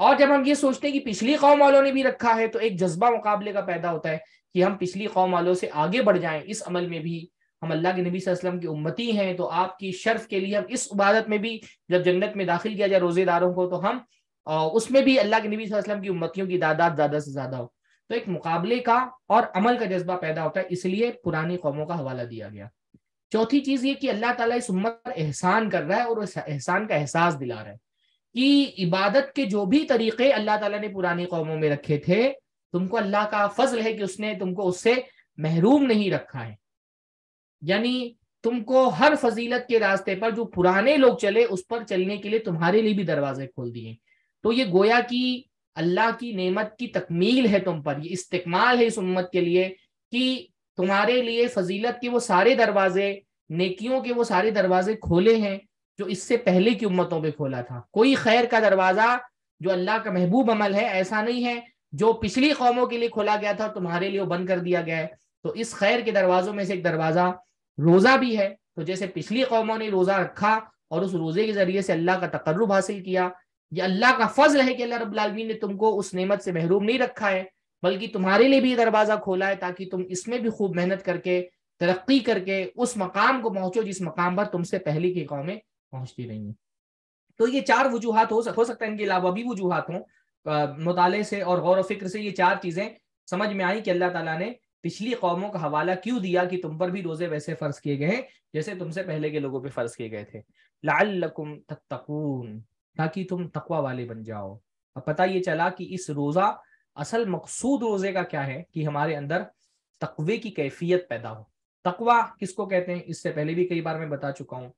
और जब हम ये सोचते हैं कि पिछली कौम वालों ने भी रखा है तो एक जज्बा मुकाबले का पैदा होता है कि हम पिछली कौम वालों से आगे बढ़ जाएं इस अमल में भी हम अल्लाह के नबी वसल्लम की उम्मती हैं तो आपकी शर्फ के लिए हम इस इबादत में भी जब जन्नत में दाखिल किया जाए रोजेदारों को तो हम उसमें भी अल्लाह के नबी वसल्लम की उम्मतियों की तादाद ज़्यादा से ज़्यादा हो तो एक मुकाबले का और अमल का जज्बा पैदा होता है इसलिए पुरानी कौमों का हवाला दिया गया चौथी चीज ये कि अल्लाह ताला इस उम्मत पर एहसान कर रहा है और एहसान का एहसास दिला रहा है कि इबादत के जो भी तरीके अल्लाह ताला ने पुरानी कौमों में रखे थे तुमको अल्लाह का फजल है कि उसने तुमको उससे महरूम नहीं रखा है यानी तुमको हर फजीलत के रास्ते पर जो पुराने लोग चले उस पर चलने के लिए तुम्हारे लिए भी दरवाजे खोल दिए तो ये गोया की अल्लाह की नेमत की तकमील है तुम पर ये इस्तेमाल है इस उम्मत के लिए कि तुम्हारे लिए फजीलत के वो सारे दरवाजे नेकियों के वो सारे दरवाजे खोले हैं जो इससे पहले की उम्मतों पे खोला था कोई खैर का दरवाजा जो अल्लाह का महबूब अमल है ऐसा नहीं है जो पिछली कौमों के लिए खोला गया था तुम्हारे लिए बंद कर दिया गया है तो इस खैर के दरवाजों में से एक दरवाजा रोजा भी है तो जैसे पिछली कौमों ने रोजा रखा और उस रोजे के जरिए से अल्लाह का तकर्रब हासिल किया ये अल्लाह का फजल है कि अल्लाह रबालमीन ने तुमको उस नमत से महरूम नहीं रखा है बल्कि तुम्हारे लिए भी दरवाज़ा खोला है ताकि तुम इसमें भी खूब मेहनत करके तरक्की करके उस मकाम को पहुंचो जिस मकाम पर तुमसे पहले की कौमें पहुंचती रही हैं तो ये चार वजूहत हो, सक, हो सकता है इनके अलावा भी वजूहत हों मुताले से और गौर फिक्र से ये चार चीज़ें समझ में आई कि अल्लाह ताला ने पिछली कौमों का हवाला क्यों दिया कि तुम पर भी रोजे वैसे फर्ज किए गए हैं जैसे तुमसे पहले के लोगों पे फर्ज किए गए थे लाल तत्तकून ताकि तुम तकवा वाले बन जाओ अब पता ये चला कि इस रोजा असल मकसूद रोजे का क्या है कि हमारे अंदर तकवे की कैफियत पैदा हो तकवा किसको कहते हैं इससे पहले भी कई बार मैं बता चुका हूँ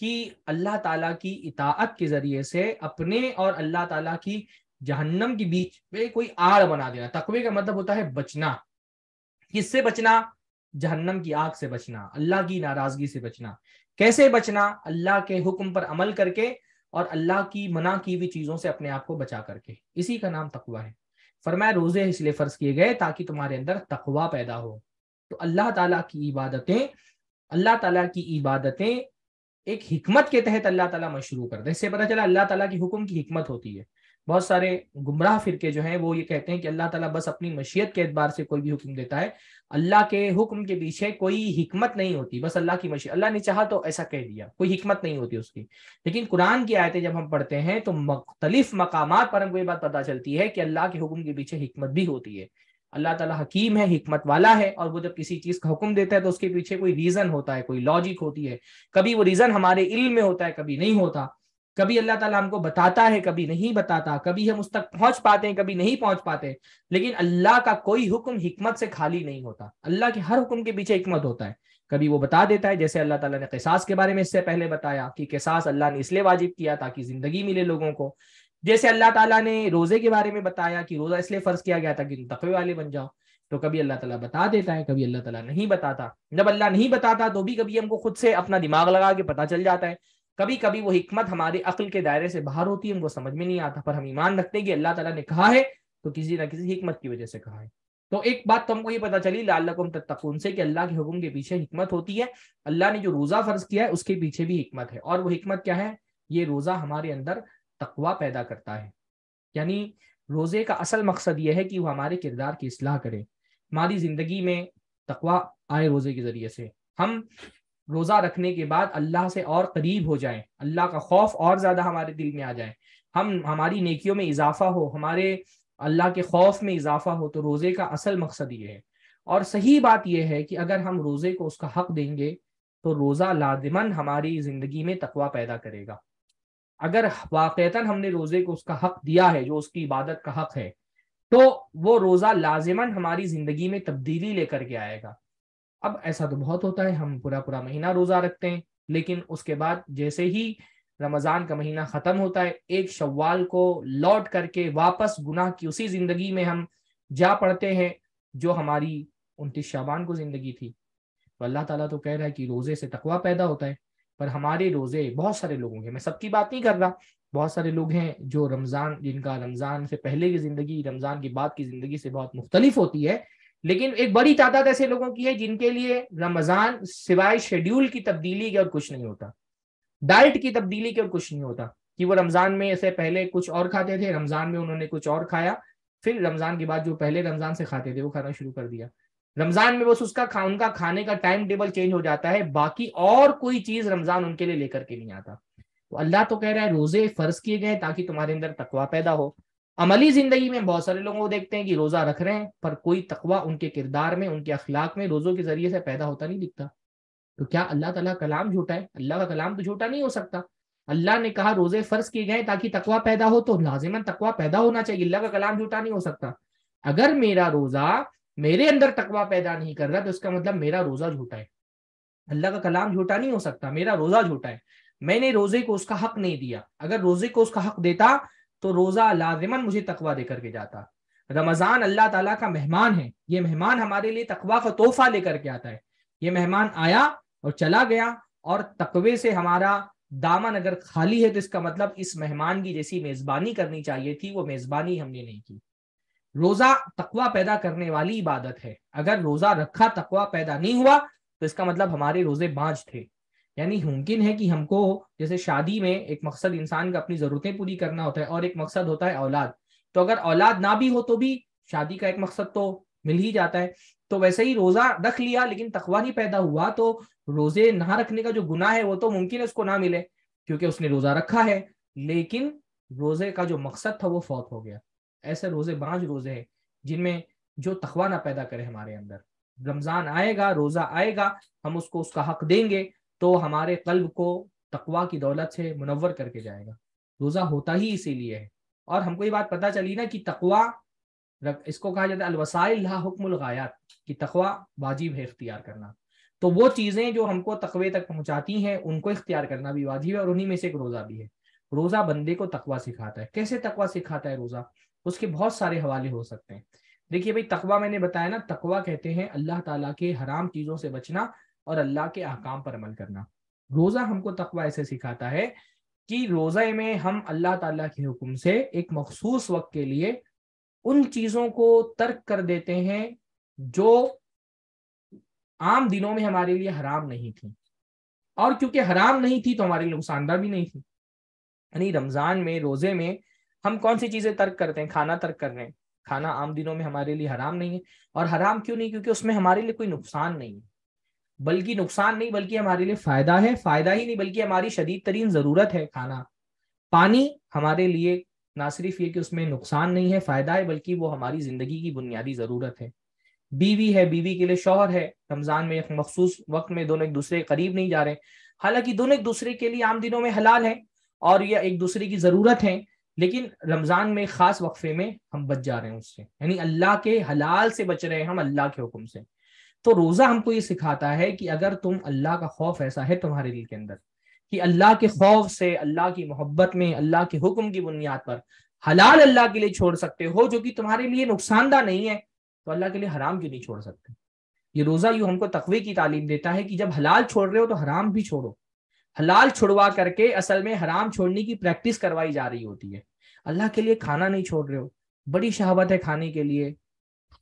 कि अल्लाह ताला की इताअत के जरिए से अपने और अल्लाह ताला की जहन्नम के बीच में कोई आड़ बना देना तकवे का मतलब होता है बचना किससे बचना जहन्नम की आग से बचना अल्लाह की नाराजगी से बचना कैसे बचना अल्लाह के हुक्म पर अमल करके और अल्लाह की मना की हुई चीजों से अपने आप को बचा करके इसी का नाम तकवा है फरमाया रोजे इसलिए फर्ज किए गए ताकि तुम्हारे अंदर तकवा पैदा हो तो अल्लाह ताला की इबादतें अल्लाह ताला की इबादतें एक हिकमत के तहत अल्लाह ताला मशरू कर दे इससे पता चला अल्लाह ताला की हुक्म की हिकमत होती है बहुत सारे गुमराह फिरके जो हैं वो ये कहते हैं कि अल्लाह ताला बस अपनी मशीयत के एतबार से कोई भी हुक्म देता है अल्लाह के हुक्म के पीछे कोई हिकमत नहीं होती बस अल्लाह की मशीत अल्लाह ने चाहा तो ऐसा कह दिया कोई हिकमत नहीं होती उसकी लेकिन कुरान की आयतें जब हम पढ़ते हैं तो मुख्तलिफ मकाम पर हमको ये बात पता चलती है कि अल्लाह के हुक्म के पीछे हिकमत भी होती है अल्लाह ताला हकीम है हिकमत वाला है और वो जब किसी चीज़ का हुक्म देता है तो उसके पीछे कोई रीज़न होता है कोई लॉजिक होती है कभी वो रीज़न हमारे इल्म में होता है कभी नहीं होता कभी अल्लाह ताला हमको बताता है कभी नहीं बताता कभी हम उस तक पहुंच पाते हैं कभी नहीं पहुंच पाते लेकिन अल्लाह का कोई हुक्म हिकमत से खाली नहीं होता अल्लाह के हर हुक्म के पीछे हिकमत होता है कभी वो बता देता है जैसे अल्लाह ताला ने कैसास के बारे में इससे पहले बताया कि किसास अल्लाह ने इसलिए वाजिब किया ताकि जिंदगी मिले लोगों को जैसे अल्लाह ताला ने रोजे के बारे में बताया कि रोजा इसलिए फर्ज किया गया था कि तुम तकवे वाले बन जाओ तो कभी अल्लाह ताला बता देता है कभी अल्लाह ताला नहीं बताता जब अल्लाह नहीं बताता तो भी कभी हमको खुद से अपना दिमाग लगा के पता चल जाता है कभी कभी वो हिकमत हमारे अक्ल के दायरे से बाहर होती है वो समझ में नहीं आता पर हम ईमान रखते हैं कि अल्लाह तला ने कहा है तो किसी ना किसी हिकमत की वजह से कहा है तो एक बात तो हमको ये पता चली लाल तत्तकून से कि अल्लाह के हुक्म के पीछे हिकमत होती है अल्लाह ने जो रोज़ा फ़र्ज किया है उसके पीछे भी हिकमत है और वो हिकमत क्या है ये रोज़ा हमारे अंदर तकवा पैदा करता है यानी रोज़े का असल मकसद ये है कि वह हमारे किरदार की असलाह करे हमारी ज़िंदगी में तकवा आए रोज़े के ज़रिए से हम रोज़ा रखने के बाद अल्लाह से और करीब हो जाए अल्लाह का खौफ और ज़्यादा हमारे दिल में आ जाए हम हमारी नेकियों में इजाफा हो हमारे अल्लाह के खौफ में इजाफा हो तो रोज़े का असल मकसद ये है और सही बात यह है कि अगर हम रोज़े को उसका हक देंगे तो रोज़ा लाजमन हमारी ज़िंदगी में तकवा पैदा करेगा अगर वाक़ता हमने रोज़े को उसका हक दिया है जो उसकी इबादत का हक है तो वो रोज़ा लाजमन हमारी ज़िंदगी में तब्दीली लेकर के आएगा अब ऐसा तो बहुत होता है हम पूरा पूरा महीना रोजा रखते हैं लेकिन उसके बाद जैसे ही रमजान का महीना खत्म होता है एक शव्वाल को लौट करके वापस गुनाह की उसी जिंदगी में हम जा पड़ते हैं जो हमारी उनतीस शाबान को जिंदगी थी तो अल्लाह ताला तो कह रहा है कि रोजे से तकवा पैदा होता है पर हमारे रोजे बहुत सारे लोगों के मैं सबकी बात नहीं कर रहा बहुत सारे लोग हैं जो रमजान जिनका रमजान से पहले की जिंदगी रमजान के बाद की जिंदगी से बहुत मुख्तलिफ होती है लेकिन एक बड़ी तादाद ऐसे लोगों की है जिनके लिए रमजान सिवाय शेड्यूल की तब्दीली के और कुछ नहीं होता डाइट की तब्दीली के और कुछ नहीं होता कि वो रमजान में से पहले कुछ और खाते थे रमजान में उन्होंने कुछ और खाया फिर रमजान के बाद जो पहले रमजान से खाते थे वो खाना शुरू कर दिया रमजान में बस उसका खा, उनका खाने का टाइम टेबल चेंज हो जाता है बाकी और कोई चीज रमजान उनके लिए लेकर के नहीं आता तो अल्लाह तो कह रहा है रोजे फर्ज किए गए ताकि तुम्हारे अंदर तकवा पैदा हो अमली जिंदगी में बहुत सारे लोगों को देखते हैं कि रोजा रख रहे हैं पर कोई तकवा उनके किरदार में उनके अखलाक में रोजों के जरिए से पैदा होता नहीं दिखता तो क्या अल्लाह तला कलाम झूठा है अल्लाह का कलाम तो झूठा नहीं हो सकता अल्लाह ने कहा रोजे फर्ज किए गए ताकि तकवा पैदा हो तो लाजिमन तकवा पैदा होना चाहिए अल्लाह का कलाम झूठा नहीं हो सकता अगर मेरा रोजा मेरे अंदर तकवा पैदा नहीं कर रहा तो इसका मतलब मेरा रोजा झूठा है अल्लाह का कलाम झूठा नहीं हो सकता मेरा रोजा झूठा है मैंने रोजे को उसका हक नहीं दिया अगर रोजे को उसका हक देता तो रोज़ा लाजमन मुझे तकवा देकर के जाता रमज़ान अल्लाह ताला का मेहमान है ये मेहमान हमारे लिए तकवा का तोहफा लेकर के आता है ये मेहमान आया और चला गया और तकवे से हमारा दामन अगर खाली है तो इसका मतलब इस मेहमान की जैसी मेज़बानी करनी चाहिए थी वो मेज़बानी हमने नहीं की रोज़ा तकवा पैदा करने वाली इबादत है अगर रोज़ा रखा तकवा पैदा नहीं हुआ तो इसका मतलब हमारे रोज़े बांझ थे यानी मुमकिन है कि हमको जैसे शादी में एक मकसद इंसान का अपनी ज़रूरतें पूरी करना होता है और एक मकसद होता है औलाद तो अगर औलाद ना भी हो तो भी शादी का एक मकसद तो मिल ही जाता है तो वैसे ही रोज़ा रख लिया लेकिन तकवा नहीं पैदा हुआ तो रोज़े ना रखने का जो गुना है वो तो मुमकिन है उसको ना मिले क्योंकि उसने रोज़ा रखा है लेकिन रोज़े का जो मकसद था वो फौत हो गया ऐसे रोज़े बाँझ रोज़े हैं जिनमें जो तकवा ना पैदा करे हमारे अंदर रमज़ान आएगा रोज़ा आएगा हम उसको उसका हक देंगे तो हमारे कल्ब को तकवा की दौलत से मुनवर करके जाएगा रोज़ा होता ही इसीलिए है और हमको ये बात पता चली ना कि तकवा इसको कहा जाता है अलवसाइल ला कि तकवा वाजिब है इख्तियार करना तो वो चीज़ें जो हमको तकवे तक पहुंचाती हैं उनको इख्तियार करना भी वाजिब है और उन्हीं में से एक रोज़ा भी है रोज़ा बंदे को तकवा सिखाता है कैसे तकवा सिखाता है रोज़ा उसके बहुत सारे हवाले हो सकते हैं देखिए भाई तकवा मैंने बताया ना तकवा कहते हैं अल्लाह ताला के हराम चीज़ों से बचना और अल्लाह के अहकाम पर अमल करना रोज़ा हमको तकवा ऐसे सिखाता है कि रोज़े में हम अल्लाह ताला के हुक्म से एक मखसूस वक्त के लिए उन चीज़ों को तर्क कर देते हैं जो आम दिनों में हमारे लिए हराम नहीं थी और क्योंकि हराम नहीं थी तो हमारे लिए नुकसानदा भी नहीं थी यानी रमज़ान में रोज़े में हम कौन सी चीज़ें तर्क करते हैं खाना तर्क कर रहे हैं खाना आम दिनों में हमारे लिए हराम नहीं है और हराम क्यों नहीं क्योंकि उसमें हमारे लिए कोई नुकसान नहीं है बल्कि नुकसान नहीं बल्कि हमारे लिए फायदा है फायदा ही नहीं बल्कि हमारी शदीद तरीन जरूरत है खाना पानी हमारे लिए ना सिर्फ ये कि उसमें नुकसान नहीं है फायदा है बल्कि वो हमारी जिंदगी की बुनियादी जरूरत है बीवी है बीवी के लिए शोहर है रमजान में एक मखसूस वक्त में दोनों एक दूसरे करीब नहीं जा रहे हालांकि दोनों एक दूसरे के लिए आम दिनों में हलाल है और यह एक दूसरे की जरूरत है लेकिन रमजान में खास वक्फे में हम बच जा रहे हैं उससे यानी अल्लाह के हलाल से बच रहे हैं हम अल्लाह के हुक्म से तो रोजा हमको ये सिखाता है कि अगर तुम अल्लाह का खौफ ऐसा है तुम्हारे दिल के अंदर कि अल्लाह के खौफ से अल्लाह की मोहब्बत में अल्लाह के हुक्म की बुनियाद पर हलाल अल्लाह के लिए छोड़ सकते हो जो कि तुम्हारे लिए नुकसानदा नहीं है तो अल्लाह के लिए हराम क्यों नहीं छोड़ सकते ये रोजा यू हमको तकवे की तालीम देता है कि जब हलाल छोड़ रहे हो तो हराम भी छोड़ो हलाल छुड़वा करके असल में हराम छोड़ने की प्रैक्टिस करवाई जा रही होती है अल्लाह के लिए खाना नहीं छोड़ रहे हो बड़ी शहावत है खाने के लिए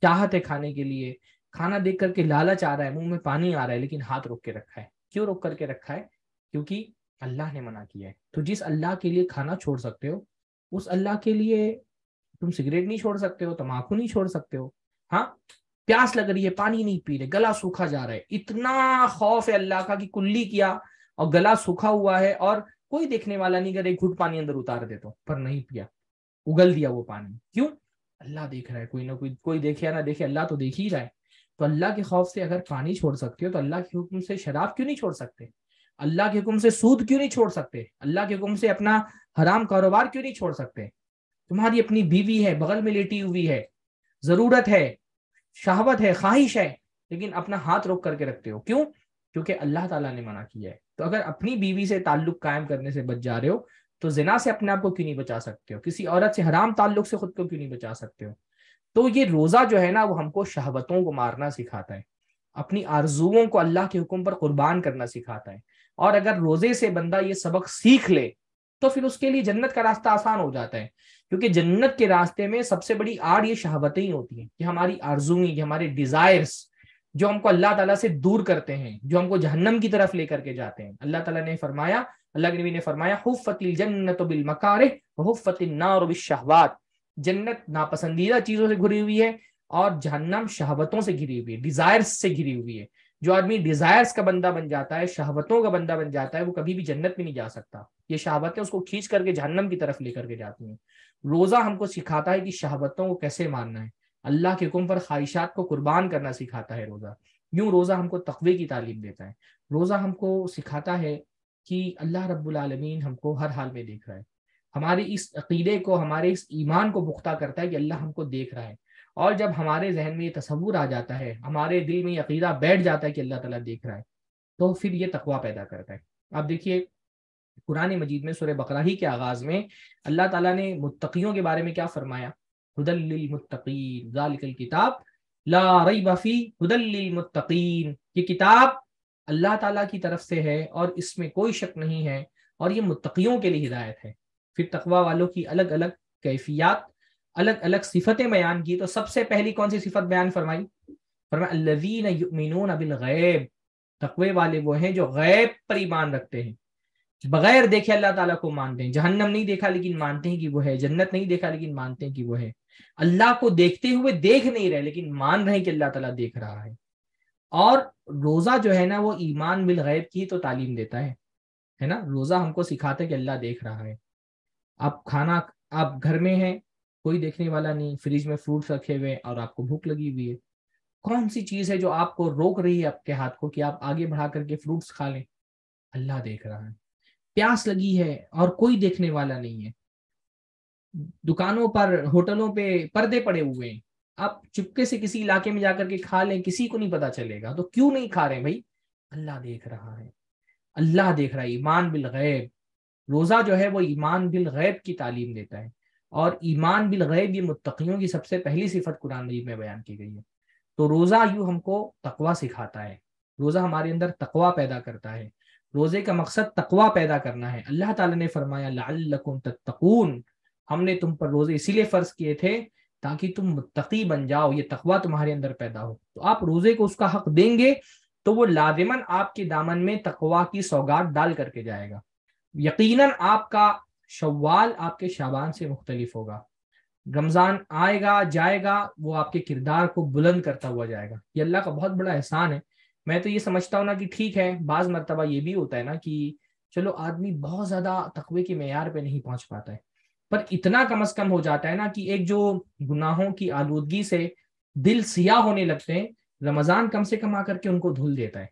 चाहत है खाने के लिए खाना देख करके लालच आ रहा है मुंह में पानी आ रहा है लेकिन हाथ रोक के रखा है क्यों रोक करके रखा है क्योंकि अल्लाह ने मना किया है तो जिस अल्लाह के लिए खाना छोड़ सकते हो उस अल्लाह के लिए तुम सिगरेट नहीं छोड़ सकते हो तम्बाकू नहीं छोड़ सकते हो हाँ प्यास लग रही है पानी नहीं पी रहे गला सूखा जा रहा है इतना खौफ है अल्लाह का कि कुल्ली किया और गला सूखा हुआ है और कोई देखने वाला नहीं अगर एक घुट पानी अंदर उतार दे तो, पर नहीं पिया उगल दिया वो पानी क्यों अल्लाह देख रहा है कोई ना कोई कोई देखे ना देखे अल्लाह तो देख ही रहा है तो अल्लाह के खौफ से अगर पानी छोड़ सकते हो तो अल्लाह के हुक्म से शराब क्यों नहीं छोड़ सकते अल्लाह के हुक्म से सूद क्यों नहीं छोड़ सकते अल्लाह के हुक्म से अपना हराम कारोबार क्यों नहीं छोड़ सकते तुम्हारी अपनी बीवी है बगल में लेटी हुई है जरूरत है शहावत है ख्वाहिश है लेकिन अपना हाथ रोक करके रखते हो क्यों क्योंकि अल्लाह ताला ने मना किया है तो अगर अपनी बीवी से ताल्लुक कायम करने से बच जा रहे हो तो जिना से अपने आप को क्यों नहीं बचा सकते हो किसी औरत से हराम ताल्लुक से खुद को क्यों नहीं बचा सकते हो तो ये रोज़ा जो है ना वो हमको शहबतों को मारना सिखाता है अपनी आरजुओं को अल्लाह के हुक्म पर कुर्बान करना सिखाता है और अगर रोज़े से बंदा ये सबक सीख ले तो फिर उसके लिए जन्नत का रास्ता आसान हो जाता है क्योंकि जन्नत के रास्ते में सबसे बड़ी आड़ ये शहाबतें ही होती हैं कि हमारी आरजुएं ये हमारे डिजायर्स जो हमको अल्लाह ताला से दूर करते हैं जो हमको जहन्नम की तरफ लेकर के जाते हैं अल्लाह ताला ने फरमाया अल्लाह के नबी ने फरमाया फ़तिल जन्नत बिल मकार हुफ़तिन नार बिल शहवात जन्नत नापसंदीदा चीजों से घिरी हुई है और जहन्नम शहवतों से घिरी हुई है डिजायर्स से घिरी हुई है जो आदमी डिजायर्स का बंदा बन जाता है शहवतों का बंदा बन जाता है वो कभी भी जन्नत में नहीं जा सकता ये शहावतें उसको खींच करके जहन्नम की तरफ लेकर के जाती हैं रोजा हमको सिखाता है कि शहावतों को कैसे मानना है अल्लाह के हुक्म पर ख्वाहिशात को कुर्बान करना सिखाता है रोजा यूं रोजा हमको तकवे की तालीम देता है रोजा हमको सिखाता है कि अल्लाह रब्बुल आलमीन हमको हर हाल में देख रहा है हमारी इस अकीदे को हमारे इस ईमान को पुख्ता करता है कि अल्लाह हमको देख रहा है और जब हमारे जहन में ये तस्वूर आ जाता है हमारे दिल में अकीदा बैठ जाता है कि अल्लाह ताला देख रहा है तो फिर ये तकवा पैदा करता है आप देखिए पुरानी मजीद में सुर बकरा ही के आगाज में अल्लाह ताला ने मुत्तकियों के बारे में क्या फरमाया हदलमुत्तकीन किताब ला रई बफ़ी हदलमुत्तकीन ये किताब अल्लाह ताला की तरफ से है और इसमें कोई शक नहीं है और ये मुत्तकियों के लिए हिदायत है फिर तकवा वालों की अलग अलग कैफियात अलग अलग सिफतें बयान की तो सबसे पहली कौन सी सिफत बयान फरमाई फरमा गैब तकवे वाले वो हैं जो गैब पर ईमान रखते हैं बगैर देखे अल्लाह ताला को मानते हैं जहन्नम नहीं देखा लेकिन मानते हैं कि वो है जन्नत नहीं देखा लेकिन मानते हैं कि वो है अल्लाह को देखते हुए देख नहीं रहे लेकिन मान रहे हैं कि अल्लाह ताला देख रहा है और रोजा जो है ना वो ईमान बिल गैब की तो तालीम देता है है ना रोजा हमको सिखाता है कि अल्लाह देख रहा है आप खाना आप घर में हैं कोई देखने वाला नहीं फ्रिज में फ्रूट्स रखे हुए हैं और आपको भूख लगी हुई है कौन सी चीज है जो आपको रोक रही है आपके हाथ को कि आप आगे बढ़ा करके फ्रूट्स खा लें अल्लाह देख रहा है प्यास लगी है और कोई देखने वाला नहीं है दुकानों पर होटलों पे पर्दे पड़े हुए हैं आप चुपके से किसी इलाके में जाकर के खा लें किसी को नहीं पता चलेगा तो क्यों नहीं खा रहे भाई अल्लाह देख रहा है अल्लाह देख रहा है ईमान बिल गैब रोज़ा जो है वो ईमान बिल गैब की तालीम देता है और ईमान बिल गैब ये मुतकीयों की सबसे पहली सिफत कुरान मजीद में बयान की गई है तो रोज़ा यूँ हमको तकवा सिखाता है रोज़ा हमारे अंदर तकवा पैदा करता है रोज़े का मकसद तकवा पैदा करना है अल्लाह ताला ने फरमाया लाकुम तत्तकून हमने तुम पर रोज़े इसीलिए फ़र्ज किए थे ताकि तुम मुतकी बन जाओ ये तकवा तुम्हारे अंदर पैदा हो तो आप रोज़े को उसका हक देंगे तो वो लाजिमन आपके दामन में तकवा की सौगात डाल करके जाएगा यकीनन आपका शवाल आपके शाबान से मुख्तलिफ होगा रमज़ान आएगा जाएगा वो आपके किरदार को बुलंद करता हुआ जाएगा ये अल्लाह का बहुत बड़ा एहसान है मैं तो ये समझता हूँ ना कि ठीक है बाज़ मरतबा ये भी होता है ना कि चलो आदमी बहुत ज़्यादा तकवे के मैार पर नहीं पहुँच पाता है पर इतना कम अज़ कम हो जाता है ना कि एक जो गुनाहों की आलूदगी से दिल सियाह होने लगते हैं रमज़ान कम से कम आ करके उनको धुल देता है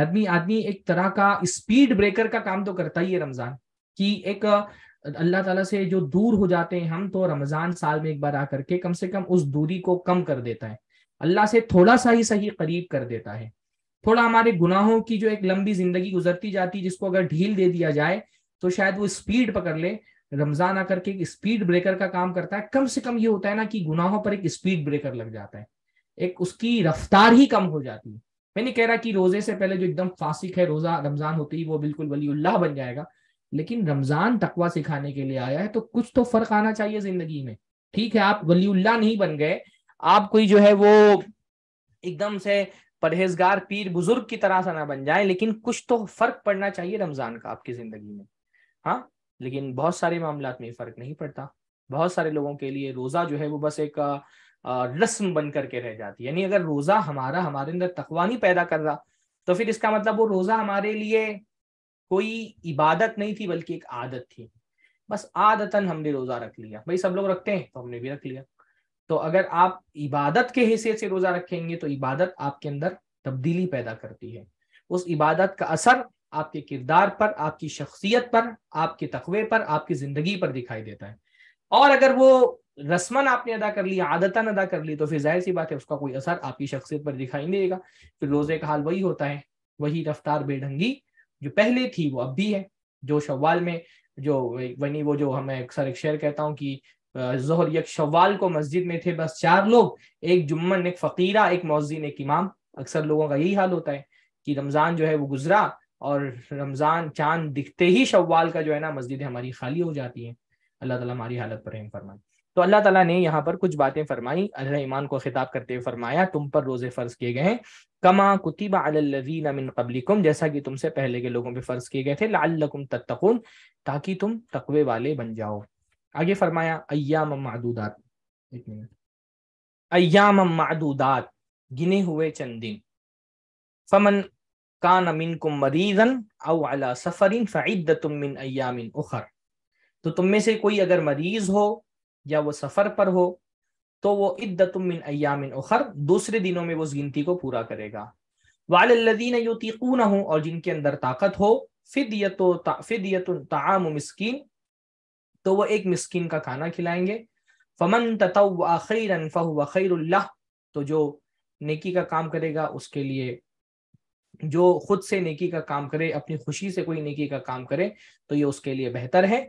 आदमी आदमी एक तरह का स्पीड ब्रेकर का काम तो करता ही है रमजान कि एक अल्लाह ताला से जो दूर हो जाते हैं हम तो रमजान साल में एक बार आकर के कम से कम उस दूरी को कम कर देता है अल्लाह से थोड़ा सा ही सही करीब कर देता है थोड़ा हमारे गुनाहों की जो एक लंबी जिंदगी गुजरती जाती है जिसको अगर ढील दे दिया जाए तो शायद वो स्पीड पकड़ ले रमजान आकर के एक स्पीड ब्रेकर का काम करता है कम से कम ये होता है ना कि गुनाहों पर एक स्पीड ब्रेकर लग जाता है एक उसकी रफ्तार ही कम हो जाती है मैं नहीं कह रहा कि रोजे से पहले जो एकदम फासिक है रोजा रमजान होते ही वो बिल्कुल वलीउल्लाह बन जाएगा लेकिन रमजान तकवा सिखाने के लिए आया है तो कुछ तो फर्क आना चाहिए जिंदगी में ठीक है आप वलीउल्लाह नहीं बन गए आप कोई जो है वो एकदम से परहेजगार पीर बुजुर्ग की तरह से ना बन जाए लेकिन कुछ तो फर्क पड़ना चाहिए रमजान का आपकी जिंदगी में हाँ लेकिन बहुत सारे मामला में फर्क नहीं पड़ता बहुत सारे लोगों के लिए रोजा जो है वो बस एक रस्म बन करके रह जाती है यानी अगर रोजा हमारा हमारे अंदर तकवा नहीं पैदा कर रहा तो फिर इसका मतलब वो रोजा हमारे लिए कोई इबादत नहीं थी बल्कि एक आदत थी बस आदतन हमने रोजा रख लिया भाई सब लोग रखते हैं तो हमने भी रख लिया तो अगर आप इबादत के हिस्से से रोजा रखेंगे तो इबादत आपके अंदर तब्दीली पैदा करती है उस इबादत का असर आपके किरदार पर आपकी शख्सियत पर आपके तकवे पर आपकी जिंदगी पर दिखाई देता है और अगर वो रस्मन आपने अदा कर लिया आदतन अदा कर ली तो फिर जाहिर सी बात है उसका कोई असर आपकी शख्सियत पर दिखाई नहीं देगा फिर रोजे का हाल वही होता है वही रफ्तार बेढंगी जो पहले थी वो अब भी है जो शवाल में जो वनी वो जो हमें अक्सर एक शेयर कहता हूँ कि जहर यक शवाल को मस्जिद में थे बस चार लोग एक जुम्मन एक फ़कीरा एक मोजिन एक इमाम अक्सर लोगों का यही हाल होता है कि रमज़ान जो है वो गुजरा और रमज़ान चांद दिखते ही शवाल का जो है ना मस्जिद हमारी खाली हो जाती है अल्लाह ताला हमारी हालत पर रहम फरमाए तो अल्लाह ताला ने यहाँ पर कुछ बातें फरमाई अल्लाह ईमान को खिताब करते हुए फरमाया तुम पर रोजे फर्ज किए गए हैं कमा कुतिबा अललजीन मिन कबलिकुम जैसा कि तुमसे पहले के लोगों पर फर्ज किए गए थे लल्लकुम तत्तकुन ताकि तुम तकवे वाले बन जाओ आगे फरमाया अयाम मादूदात एक मिनट अयाम मादूदात गिने हुए चंद दिन फमन कान मिनकुम मरीजन अव अला सफरिन फ़इद्दतुम मिन अयामिन उखर तो तुम में से कोई अगर मरीज हो या वो सफर पर हो तो वो इद्दतमिन अयामिन उखर दूसरे दिनों में वो उस गिनती को पूरा करेगा वालदीन न हो और जिनके अंदर ताकत हो फिदियत ता, ताम तो वो एक मस्किन का खाना खिलाएंगे फमन ततवन फ़हु खैरुल्लाह तो जो नेकी का काम करेगा उसके लिए जो खुद से नेकी का काम करे अपनी खुशी से कोई नेकी का काम करे तो ये उसके लिए बेहतर है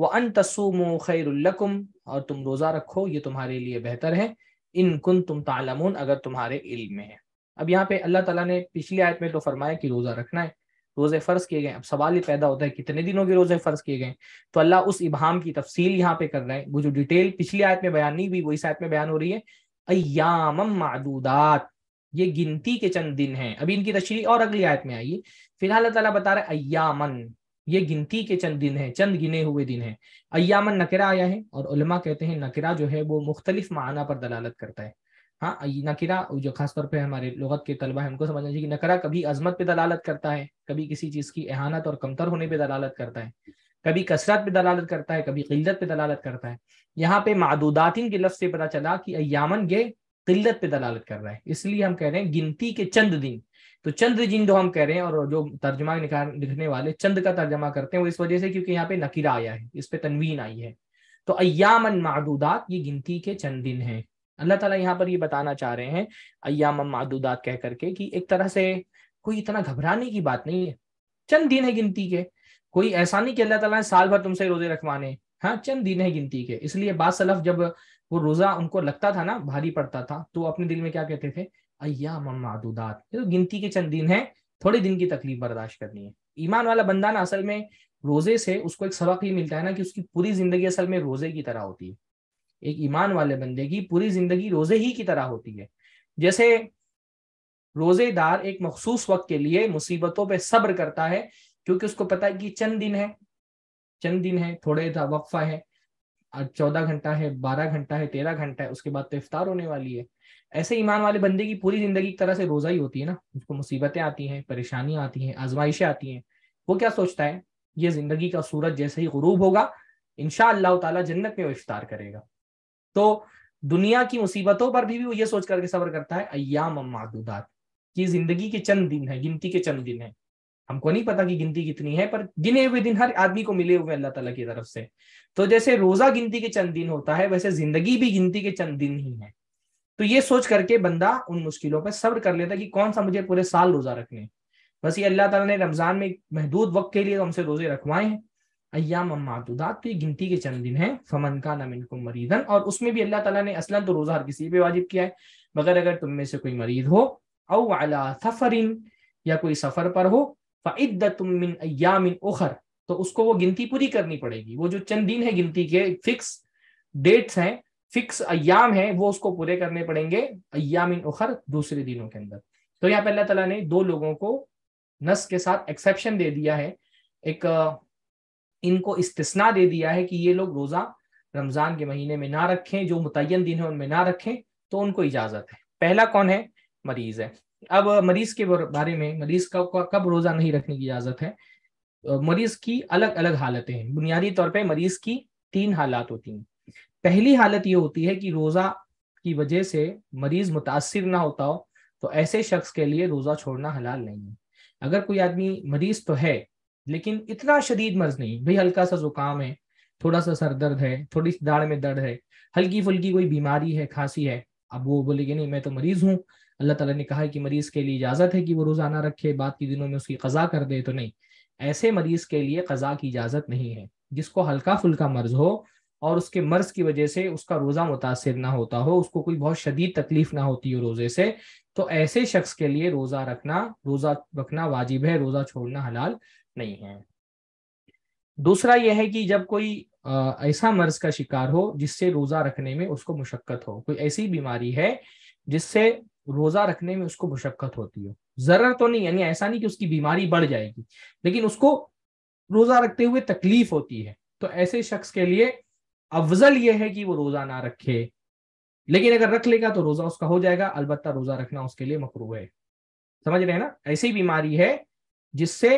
व अन तस्म खैरकुम और तुम रोज़ा रखो ये तुम्हारे लिए बेहतर है इन कुन तुम तालमून अगर तुम्हारे इल्म में है अब यहाँ पे अल्लाह ताला ने पिछली आयत में तो फरमाया कि रोज़ा रखना है रोज़े फ़र्ज किए गए अब सवाल ये पैदा होता है कितने दिनों के रोज़े फ़र्ज किए गए तो अल्लाह उस इबाम की तफसील यहाँ पे कर रहे हैं वो जो डिटेल पिछली आयत में बयान नहीं हुई वो इस आयत में बयान हो रही है अयामम मादूदात ये गिनती के चंद दिन हैं अभी इनकी तशरी और अगली आयत में आई फिलहाल अल्लाह तला बता रहे अयामन ये गिनती के चंद दिन है चंद गिने हुए दिन है अयामन नकरा आया है और उलमा कहते हैं नकरा जो है वो मुख्तलिफ माना पर दलालत करता है हाँ नकरा जो खासतौर पर हमारे लगत के तलबा है उनको समझना चाहिए कि नकरा कभी अजमत पे दलालत करता है कभी किसी चीज़ की एहानत और कमतर होने पर दलालत करता है कभी कसरत पे दलालत करता है कभी किल्लत पे दलालत करता है यहाँ पे मादूदातिन के लफ्ज से पता चला कि अयामन ये किल्लत पे दलालत कर रहा है इसलिए हम कह रहे हैं गिनती के चंद दिन तो चंद्र जो हम कह रहे हैं और जो तर्जमा लिखने वाले चंद का तर्जमा करते हैं वो इस वजह से क्योंकि यहाँ पे नकीरा आया है इस पे तनवीन आई है तो अयाम मादूदात ये गिनती के चंद दिन हैं अल्लाह ताला यहाँ पर ये बताना चाह रहे हैं अयाम मादूदात कह करके कि एक तरह से कोई इतना घबराने की बात नहीं है चंद दिन है गिनती के कोई ऐसा नहीं कि अल्लाह तला ने साल भर तुमसे रोजे रखवाने हाँ चंद दिन है गिनती के इसलिए बाद सलफ जब वो रोजा उनको लगता था ना भारी पड़ता था तो अपने दिल में क्या कहते थे अय्या मादूदात ये तो गिनती के चंद दिन है थोड़े दिन की तकलीफ बर्दाश्त करनी है ईमान वाला बंदा ना असल में रोजे से उसको एक सबक ये मिलता है ना कि उसकी पूरी जिंदगी असल में रोजे की तरह होती है एक ईमान वाले बंदे की पूरी जिंदगी रोजे ही की तरह होती है जैसे रोजेदार एक मखसूस वक्त के लिए मुसीबतों पे सब्र करता है क्योंकि उसको पता है कि चंद दिन है चंद दिन है थोड़े वक्फा है चौदह घंटा है बारह घंटा है तेरह घंटा है उसके बाद तो इफ्तार होने वाली है ऐसे ईमान वाले बंदे की पूरी जिंदगी एक तरह से रोजा ही होती है ना उसको मुसीबतें आती हैं परेशानियां आती हैं आजमाइशें आती हैं वो क्या सोचता है ये जिंदगी का सूरज जैसे ही गुरूब होगा इनशा ताला जन्नत में वो इफ्तार करेगा तो दुनिया की मुसीबतों पर भी, भी वो ये सोच करके सबर करता है अयाम मादूदात कि जिंदगी के चंद दिन है गिनती के चंद दिन है हमको नहीं पता कि गिनती कितनी है पर गिने हुए दिन हर आदमी को मिले हुए अल्लाह तला की तरफ से तो जैसे रोजा गिनती के चंद दिन होता है वैसे जिंदगी भी गिनती के चंद दिन ही है तो ये सोच करके बंदा उन मुश्किलों पर सब्र कर लेता कि कौन सा मुझे पूरे साल रोजा रखने बस ये अल्लाह तला ने रमजान में महदूद वक्त के लिए तो हमसे रोजे रखवाए हैं अयाम तो ये गिनती के चंद दिन है फमन का नमिन को मरीदन और उसमें भी अल्लाह तला ने असलन तो रोजा हर किसी पर वाजिब किया है मगर अगर तुम में से कोई मरीज हो औ अला सफरिन या कोई सफर पर हो फ़िद्दत अयामिन उखर तो उसको वो गिनती पूरी करनी पड़ेगी वो जो चंद दिन है गिनती के फिक्स डेट्स हैं फिक्स अयाम है वो उसको पूरे करने पड़ेंगे अयाम इन उखर दूसरे दिनों के अंदर तो यहाँ पे अल्लाह तला ने दो लोगों को नस के साथ एक्सेप्शन दे दिया है एक इनको इस्तना दे दिया है कि ये लोग रोजा रमजान के महीने में ना रखें जो मुतन दिन है उनमें ना रखें तो उनको इजाजत है पहला कौन है मरीज है अब मरीज के बारे में मरीज का कब रोजा नहीं रखने की इजाजत है मरीज की अलग अलग हालतें हैं बुनियादी तौर पे मरीज की तीन हालात होती हैं पहली हालत ये होती है कि रोजा की वजह से मरीज मुतासर ना होता हो तो ऐसे शख्स के लिए रोजा छोड़ना हलाल नहीं है अगर कोई आदमी मरीज तो है लेकिन इतना शदीद मर्ज नहीं भाई हल्का सा जुकाम है थोड़ा सा सर दर्द है थोड़ी सी दाढ़ में दर्द है हल्की फुल्की कोई बीमारी है खांसी है अब वो बोले कि नहीं मैं तो मरीज हूँ अल्लाह ताला ने कहा है कि मरीज के लिए इजाजत है कि वो रोजाना रखे बाद के दिनों में उसकी कजा कर दे तो नहीं ऐसे मरीज के लिए कजा की इजाजत नहीं है जिसको हल्का फुल्का मर्ज हो और उसके मर्ज की वजह से उसका रोज़ा मुतासर ना होता हो उसको कोई बहुत शदीद तकलीफ ना होती हो रोज़े से तो ऐसे शख्स के लिए रोज़ा रखना रोज़ा रखना वाजिब है रोज़ा छोड़ना हलाल नहीं है दूसरा यह है कि जब कोई ऐसा मर्ज का शिकार हो जिससे रोज़ा रखने में उसको मुशक्क़त हो कोई ऐसी बीमारी है जिससे रोज़ा रखने में उसको मुशक्क़त होती हो जरूर तो नहीं यानी ऐसा नहीं कि उसकी बीमारी बढ़ जाएगी लेकिन उसको रोज़ा रखते हुए तकलीफ होती है तो ऐसे शख्स के लिए अफजल यह है कि वो रोजा ना रखे लेकिन अगर रख लेगा तो रोजा उसका हो जाएगा अलबत् रोजा रखना उसके लिए मकरू है समझ रहे हैं ना ऐसी बीमारी है जिससे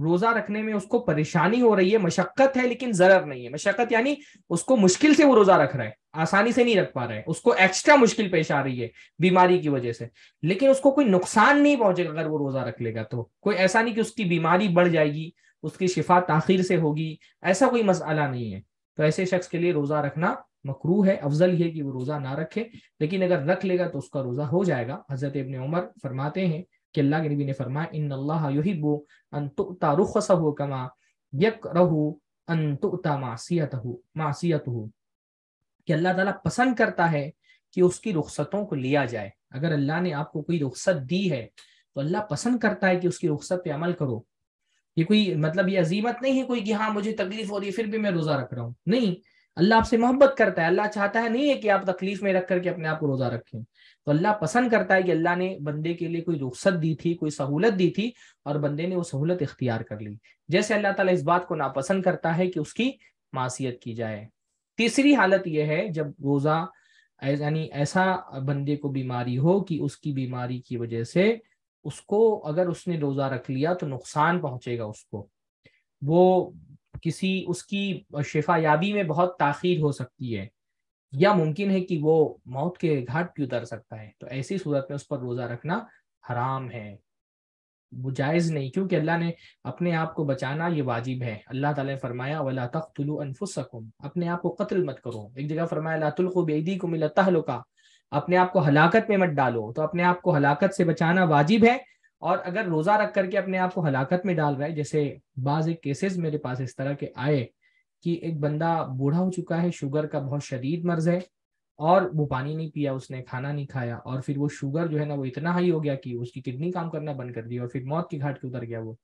रोजा रखने में उसको परेशानी हो रही है मशक्कत है लेकिन जरर नहीं है मशक्कत यानी उसको मुश्किल से वो रोजा रख रहा है आसानी से नहीं रख पा रहा है उसको एक्स्ट्रा मुश्किल पेश आ रही है बीमारी की वजह से लेकिन उसको कोई नुकसान नहीं पहुंचेगा अगर वो रोजा रख लेगा तो कोई ऐसा नहीं कि उसकी बीमारी बढ़ जाएगी उसकी शिफा ताखिर से होगी ऐसा कोई मसला नहीं है तो ऐसे शख्स के लिए रोजा रखना मकरू है अफजल है कि वो रोजा ना रखे लेकिन अगर रख लेगा तो उसका रोजा हो जाएगा हजरत इबन उमर फरमाते हैं कि अल्लाह के नबी ने फरमाया इन अल्लाह युहिबो अनतुता रुखसहु कमा यक रहु अनतुता मासियतहु मासियतहु कि अल्लाह ताला पसंद करता है कि उसकी रुखसतों को लिया जाए अगर अल्लाह ने आपको कोई रुखसत दी है तो अल्लाह पसंद करता है कि उसकी रुखसत पे अमल करो ये कोई मतलब ये अजीमत नहीं है कोई कि हाँ मुझे तकलीफ हो रही है फिर भी मैं रोजा रख रहा हूँ नहीं अल्लाह आपसे मोहब्बत करता है अल्लाह चाहता है नहीं है कि आप तकलीफ में रख करके अपने आप को रोजा रखें तो अल्लाह पसंद करता है कि अल्लाह ने बंदे के लिए कोई रुख्सत दी थी कोई सहूलत दी थी और बंदे ने वो सहूलत इख्तियार कर ली जैसे अल्लाह ताला इस बात को नापसंद करता है कि उसकी मासीत की जाए तीसरी हालत यह है जब रोजा यानी ऐसा बंदे को बीमारी हो कि उसकी बीमारी की वजह से उसको अगर उसने रोज़ा रख लिया तो नुकसान पहुंचेगा उसको वो किसी उसकी शिफा याबी में बहुत ताखिर हो सकती है या मुमकिन है कि वो मौत के घाट भी उतर सकता है तो ऐसी सूरत में उस पर रोज़ा रखना हराम है वो जायज़ नहीं क्योंकि अल्लाह ने अपने आप को बचाना ये वाजिब है अल्लाह ताला ने फरमाया वला तख्तुलु अनफुसकुम अपने आप को कत्ल मत करो एक जगह फरमाया लातुल को बेदी को मिलता अपने आप को हलाकत में मत डालो तो अपने आप को हलाकत से बचाना वाजिब है और अगर रोजा रख करके अपने आप को हलाकत में डाल रहा है जैसे बाज एक केसेस मेरे पास इस तरह के आए कि एक बंदा बूढ़ा हो चुका है शुगर का बहुत शदीद मर्ज है और वो पानी नहीं पिया उसने खाना नहीं खाया और फिर वो शुगर जो है ना वो इतना हाई हो गया कि उसकी किडनी काम करना बंद कर दी और फिर मौत की घाट के उतर गया वो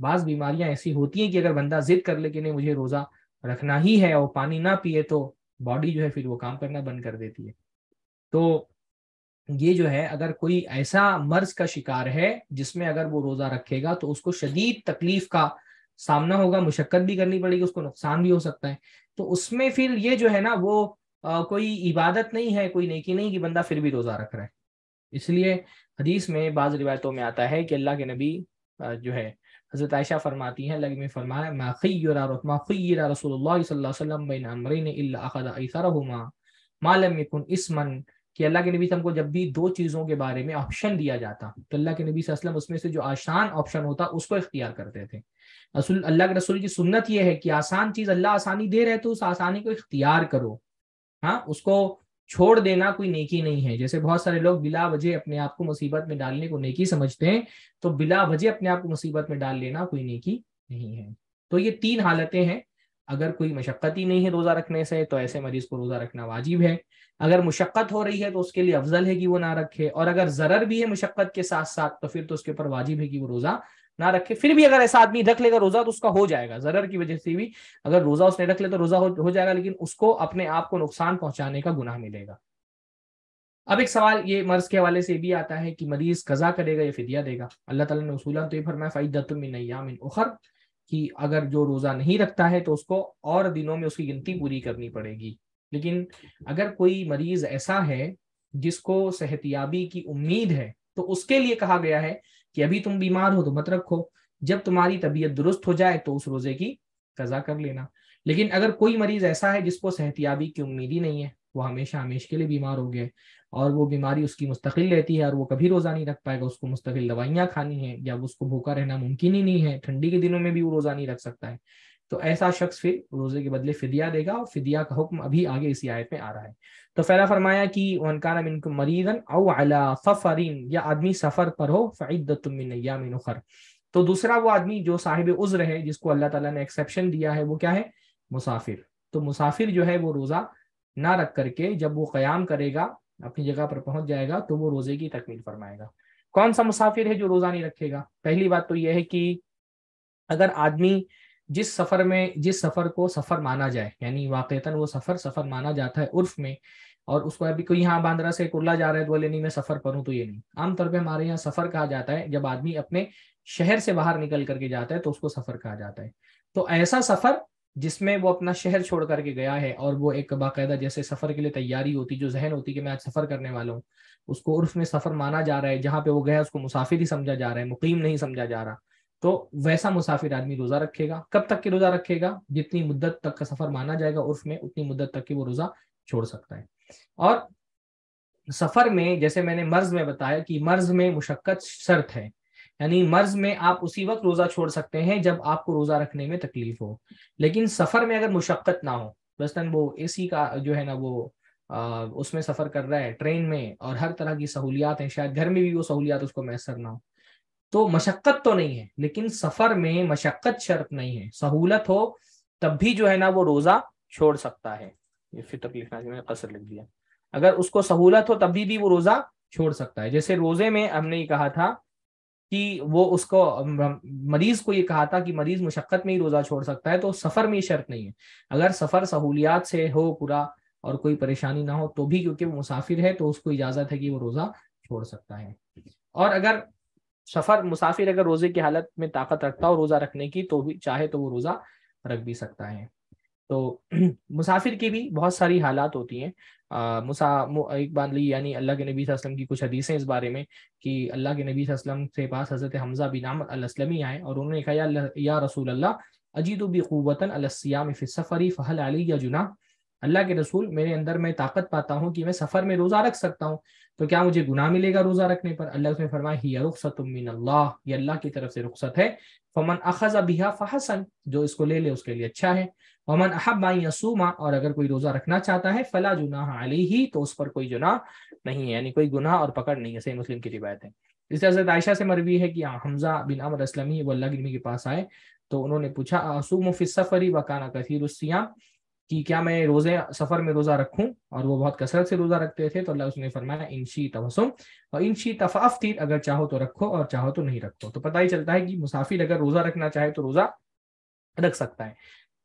बाज बीमारियां ऐसी होती हैं कि अगर बंदा जिद कर ले कि नहीं मुझे रोजा रखना ही है और पानी ना पिए तो बॉडी जो है फिर वो काम करना बंद कर देती है तो ये जो है अगर कोई ऐसा मर्ज का शिकार है जिसमें अगर वो रोजा रखेगा तो उसको शदीद तकलीफ का सामना होगा मुशक्कत भी करनी पड़ेगी उसको नुकसान भी हो सकता है तो उसमें फिर ये जो है ना वो आ, कोई इबादत नहीं है कोई नेकी नहीं कि बंदा फिर भी रोजा रख रहा है इसलिए हदीस में बाज रिवायतों में आता है कि अल्लाह के नबी जो है हजरत आयशा फरमाती हैं लगी में फरमाया माखीरा रसूल इसमन कि अल्लाह के नबी हमको जब भी दो चीज़ों के बारे में ऑप्शन दिया जाता तो अल्लाह के नबी असलम उसमें से जो आसान ऑप्शन होता उसको इख्तियार करते थे रसूल अल्लाह के रसूल की सुन्नत यह है कि आसान चीज़ अल्लाह आसानी दे रहे तो उस आसानी को इख्तियार करो हाँ उसको छोड़ देना कोई नेकी नहीं है जैसे बहुत सारे लोग बिला वजह अपने आप को मुसीबत में डालने को नेकी समझते हैं तो बिला वजह अपने आप को मुसीबत में डाल लेना कोई नेकी नहीं है तो ये तीन हालतें हैं अगर कोई मशक्क़त ही नहीं है रोज़ा रखने से तो ऐसे मरीज को रोज़ा रखना वाजिब है अगर मुशक्क़त हो रही है तो उसके लिए अफजल है कि वो ना रखे और अगर ज़रर भी है मुशक्क़त के साथ साथ तो फिर तो उसके ऊपर वाजिब है कि वो रोज़ा ना रखे फिर भी अगर ऐसा आदमी रख लेगा रोज़ा तो उसका हो जाएगा ज़रर की वजह से भी अगर रोज़ा उसने रख ले तो रोज़ा हो, हो जाएगा लेकिन उसको अपने आप को नुकसान पहुंचाने का गुनाह मिलेगा अब एक सवाल ये मर्ज के हवाले से भी आता है कि मरीज कजा करेगा या फिदिया देगा अल्लाह ताला ने उसूला तो ये फरमाया फ़ाइदतुमिन अयामिन उखर कि अगर जो रोजा नहीं रखता है तो उसको और दिनों में उसकी गिनती पूरी करनी पड़ेगी लेकिन अगर कोई मरीज ऐसा है जिसको सेहतियाबी की उम्मीद है तो उसके लिए कहा गया है कि अभी तुम बीमार हो तो मत रखो जब तुम्हारी तबीयत दुरुस्त हो जाए तो उस रोजे की कजा कर लेना लेकिन अगर कोई मरीज ऐसा है जिसको सेहतियाबी की उम्मीद ही नहीं है वो हमेशा हमेश के लिए बीमार हो गया और वो बीमारी उसकी मुस्तकिल रहती है और वो कभी रोज़ा नहीं रख पाएगा उसको मुस्तकिल दवाइयाँ खानी है या उसको भूखा रहना मुमकिन ही नहीं है ठंडी के दिनों में भी वो रोज़ा नहीं रख सकता है तो ऐसा शख्स फिर रोज़े के बदले फिदिया देगा और फिदिया का हुक्म अभी आगे इसी आयत में आ रहा है तो फैला फरमाया कि वनकाना मिन मरीजन औ अला सफ़रीन या आदमी सफ़र पर हो फ़ैदतमिन तो दूसरा वो आदमी जो साहिब उज्र है जिसको अल्लाह ताला ने एक्सेप्शन दिया है वो क्या है मुसाफिर तो मुसाफिर जो है वो रोज़ा ना रख करके जब वो क्याम करेगा अपनी जगह पर पहुंच जाएगा तो वो रोजे की तकमील फरमाएगा कौन सा मुसाफिर है जो रोजा नहीं रखेगा पहली बात तो यह है कि अगर आदमी जिस सफर में जिस सफर को सफर माना जाए यानी वाकता वो सफर सफर माना जाता है उर्फ में और उसको अभी कोई यहाँ बांद्रा से कुरला जा रहा है तो बोले नहीं मैं सफर पर हूँ तो ये नहीं आमतौर पर हमारे यहाँ सफर कहा जाता है जब आदमी अपने शहर से बाहर निकल करके जाता है तो उसको सफर कहा जाता है तो ऐसा सफर जिसमें वो अपना शहर छोड़ करके गया है और वो एक बाकायदा जैसे सफर के लिए तैयारी होती जो जहन होती कि मैं आज सफर करने वाला हूँ उसको उर्फ में सफर माना जा रहा है जहाँ पे वो गया उसको मुसाफिर ही समझा जा रहा है मुकीम नहीं समझा जा रहा तो वैसा मुसाफिर आदमी रोजा रखेगा कब तक के रोजा रखेगा जितनी मुद्दत तक का सफर माना जाएगा उर्फ में उतनी मुद्दत तक की वो रोजा छोड़ सकता है और सफर में जैसे मैंने मर्ज में बताया कि मर्ज में मुशक्कत शर्त है यानी मर्ज में आप उसी वक्त रोजा छोड़ सकते हैं जब आपको रोजा रखने में तकलीफ हो लेकिन सफर में अगर मुशक्कत ना हो वस्तन वो एसी का जो है ना वो उसमें सफर कर रहा है ट्रेन में और हर तरह की सहूलियात हैं शायद घर में भी वो सहूलियात उसको मैसर ना हो तो मशक्कत तो नहीं है लेकिन सफर में मशक्कत शर्त नहीं है सहूलत हो तब भी जो है ना वो रोजा छोड़ सकता है ये फिर तक लिखना मैंने कसर लिख दिया अगर उसको सहूलत हो तभी भी वो रोजा छोड़ सकता है जैसे रोजे में हमने ये कहा था कि वो उसको मरीज को ये कहा था कि मरीज मुशक्क़त में ही रोज़ा छोड़ सकता है तो सफ़र में शर्त नहीं है अगर सफ़र सहूलियात से हो पूरा और कोई परेशानी ना हो तो भी क्योंकि वो मुसाफिर है तो उसको इजाज़त है कि वो रोज़ा छोड़ सकता है और अगर सफ़र मुसाफिर अगर रोज़े की हालत में ताकत रखता हो रोज़ा रखने की तो भी चाहे तो वो रोज़ा रख भी सकता है तो [CLEARS THROAT] मुसाफिर की भी बहुत सारी हालात होती हैं मुसा एक बार ली यानी अल्लाह के नबी वसल्लम की कुछ हदीसें इस बारे में कि अल्लाह के नबी वसल्लम से पास हज़रत हमज़ा बिन अलसलमी आए और उन्होंने कहा या, रसूल अल्लाह अजीत बवता अलसियाम फ़िसफ़री फ़हल अली या जुना अल्लाह के रसूल मेरे अंदर मैं ताकत पाता हूँ कि मैं सफ़र में रोज़ा रख सकता हूँ तो क्या मुझे गुनाह मिलेगा रोज़ा रखने पर अल्लाह उसमें फरमाया ही अल्लाह ये अल्लाह की तरफ से रुखसत है फमन अखज़ बिहा फ़हसन जो इसको ले ले उसके लिए अच्छा है वमन अहबाई यसूमा और अगर कोई रोजा रखना चाहता है फला जुनाह अली ही तो उस पर कोई जुनाह नहीं है यानी कोई गुनाह और पकड़ नहीं है सही मुस्लिम की रिवायत है इस तरह आयशा से मरवी है कि हमजा बिन अमर असलमी वल्ला गिरमी के पास आए तो उन्होंने पूछा आसूम सफरी वकाना कसीर उसियाम कि क्या मैं रोजे सफर में रोजा रखूं और वो बहुत कसरत से रोजा रखते थे तो अल्लाह उसने फरमाया इनशी तवसुम और इनशी तफाफ तीर अगर चाहो तो रखो और चाहो तो नहीं रखो तो पता ही चलता है कि मुसाफिर अगर रोजा रखना चाहे तो रोजा रख सकता है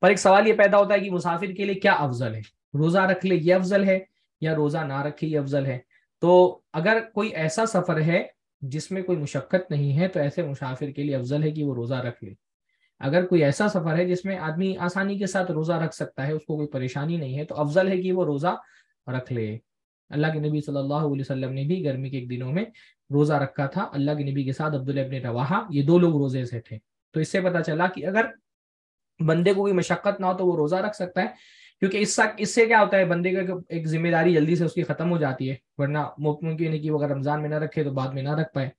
पर एक सवाल ये पैदा होता है कि मुसाफिर के लिए क्या अफजल है रोजा रख ले ये अफजल है या रोजा ना रखे ये अफजल है तो अगर कोई ऐसा सफर है जिसमें कोई मुशक्कत नहीं है तो ऐसे मुसाफिर के लिए अफजल है कि वो रोजा रख ले अगर कोई ऐसा सफर है जिसमें आदमी आसानी के साथ रोजा रख सकता है उसको कोई परेशानी नहीं है तो अफजल है कि वो रोजा रख ले अल्लाह के नबी सल्लल्लाहु अलैहि वसल्लम ने भी गर्मी के एक दिनों में रोजा रखा था अल्लाह के नबी के साथ अब्दुल इब्न रवाहा ये दो लोग रोजे से थे तो इससे पता चला कि अगर बंदे को कोई मशक्कत ना हो तो वो रोजा रख सकता है क्योंकि इस इससे क्या होता है बंदे का एक जिम्मेदारी जल्दी से उसकी खत्म हो जाती है वरना मुमकिन है कि वो अगर रमजान में ना रखे तो बाद में ना रख पाए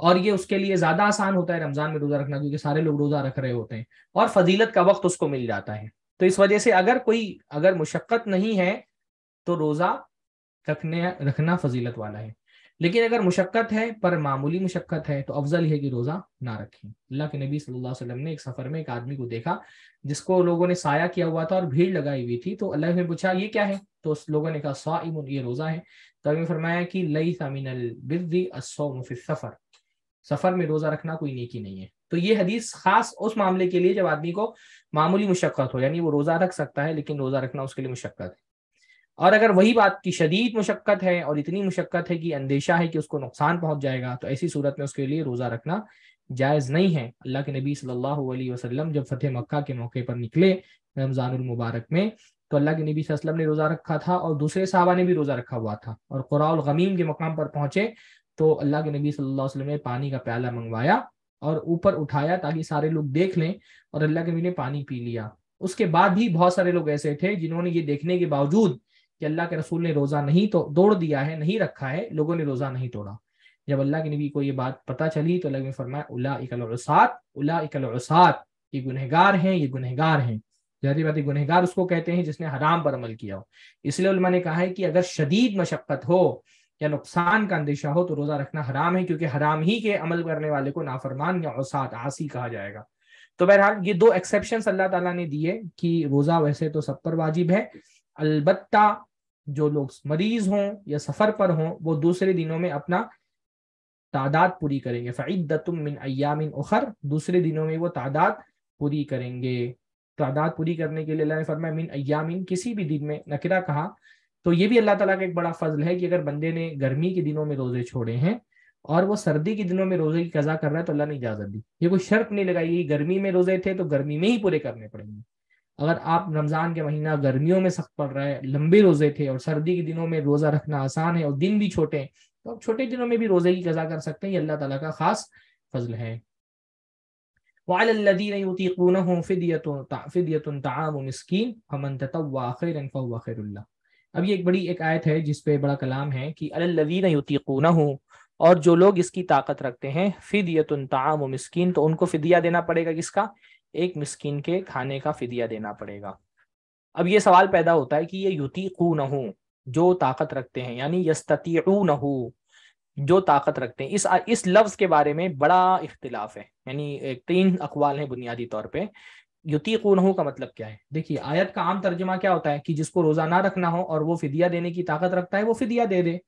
और ये उसके लिए ज्यादा आसान होता है रमजान में रोजा रखना क्योंकि सारे लोग रोजा रख रहे होते हैं और फजीलत का वक्त उसको मिल जाता है तो इस वजह से अगर कोई अगर मुशक्कत नहीं है तो रोजा रखने रखना फजीलत वाला है लेकिन अगर मुशक्क़त है पर मामूली मुशक्क़त है तो अफजल है कि रोज़ा ना रखें अल्लाह के नबी सल्लल्लाहु अलैहि वसल्लम ने एक सफ़र में एक आदमी को देखा जिसको लोगों ने साया किया हुआ था और भीड़ लगाई हुई थी तो अल्लाह ने पूछा ये क्या है तो उस लोगों ने कहा साइम ये रोज़ा है तो अभी फरमाया कि लई सामिन सफ़र सफ़र में रोज़ा रखना कोई नेकी नहीं है तो ये हदीस खास उस मामले के लिए जब आदमी को मामूली मुशक्क़त हो यानी वो रोज़ा रख सकता है लेकिन रोज़ा रखना उसके लिए मुशक्क़त है और अगर वही बात की शदीद मुशक्क़त है और इतनी मुशक्क़त है कि अंदेशा है कि उसको नुकसान पहुंच जाएगा तो ऐसी सूरत में उसके लिए रोज़ा रखना जायज़ नहीं है अल्लाह के नबी सल्लल्लाहु अलैहि वसल्लम जब फतेह मक्का के मौके पर निकले रमज़ानमबारक में तो अल्लाह के नबी वसल्लम ने रोज़ा रखा था और दूसरे साहबा ने भी रोज़ा रखा हुआ था और कुराउल गमीम के मकाम पर पहुंचे तो अल्लाह के नबी सल्लल्लाहु अलैहि वसल्लम ने पानी का प्याला मंगवाया और ऊपर उठाया ताकि सारे लोग देख लें और अल्लाह के नबी ने पानी पी लिया उसके बाद भी बहुत सारे लोग ऐसे थे जिन्होंने ये देखने के बावजूद कि अल्लाह के रसूल ने रोज़ा नहीं तो तोड़ दिया है नहीं रखा है लोगों ने रोज़ा नहीं तोड़ा जब अल्लाह के नबी को ये बात पता चली तो अल्लाह ने फरमाया उला इकलसात उला इकलसात ये गुनहगार हैं ये गुनहगार हैं जहरी बात गुनहगार उसको कहते हैं जिसने हराम पर अमल किया हो इसलिए ने कहा है कि अगर शदीद मशक्क़त हो या नुकसान का अंदेशा हो तो रोज़ा रखना हराम है क्योंकि हराम ही के अमल करने वाले को नाफरमान या औसात आसी कहा जाएगा तो बहरहाल ये दो एक्सेप्शन अल्लाह ताला ने दिए कि रोज़ा वैसे तो सब पर वाजिब है अलबत्ता जो लोग मरीज हों या सफर पर हों वो दूसरे दिनों में अपना तादाद पूरी करेंगे फ़ैदतुम मिन अयामिन उखर दूसरे दिनों में वो तादाद पूरी करेंगे तादाद पूरी करने के लिए अल्लाह ने फरमाया मिन अयामिन किसी भी दिन में नकिरा कहा तो ये भी अल्लाह ताला का एक बड़ा फजल है कि अगर बंदे ने गर्मी के दिनों में रोजे छोड़े हैं और वो सर्दी के दिनों में रोजे की कजा कर रहा है तो अल्लाह ने इजाजत दी ये कोई शर्त नहीं लगाई गर्मी में रोजे थे तो गर्मी में ही पूरे करने पड़ेंगे अगर आप रमज़ान के महीना गर्मियों में सख्त पड़ रहा है लंबे रोज़े थे और सर्दी के दिनों में रोज़ा रखना आसान है और दिन भी छोटे हैं तो आप छोटे दिनों में भी रोज़े की कज़ा कर सकते हैं ये अल्लाह तला का ख़ास फजल है अब ये एक बड़ी एक आयत है जिसपे बड़ा कलाम है कि अल्लदीन युतीकून और जो लोग इसकी ताकत रखते हैं फिदियत ताम मस्किन तो उनको फिदिया देना पड़ेगा किसका एक मिस्किन के खाने का फिदिया देना पड़ेगा अब ये सवाल पैदा होता है कि ये युतीकू न हो जो ताकत रखते हैं यानी यस्ततीऊ न हो जो ताकत रखते हैं इस इस लफ्ज के बारे में बड़ा इख्तिलाफ है यानी एक तीन अकवाल हैं बुनियादी तौर पे नहू का मतलब क्या है देखिए आयत का आम तर्जमा क्या होता है कि जिसको रोजाना रखना हो और वो फिदिया देने की ताकत रखता है वो फिदिया दे दे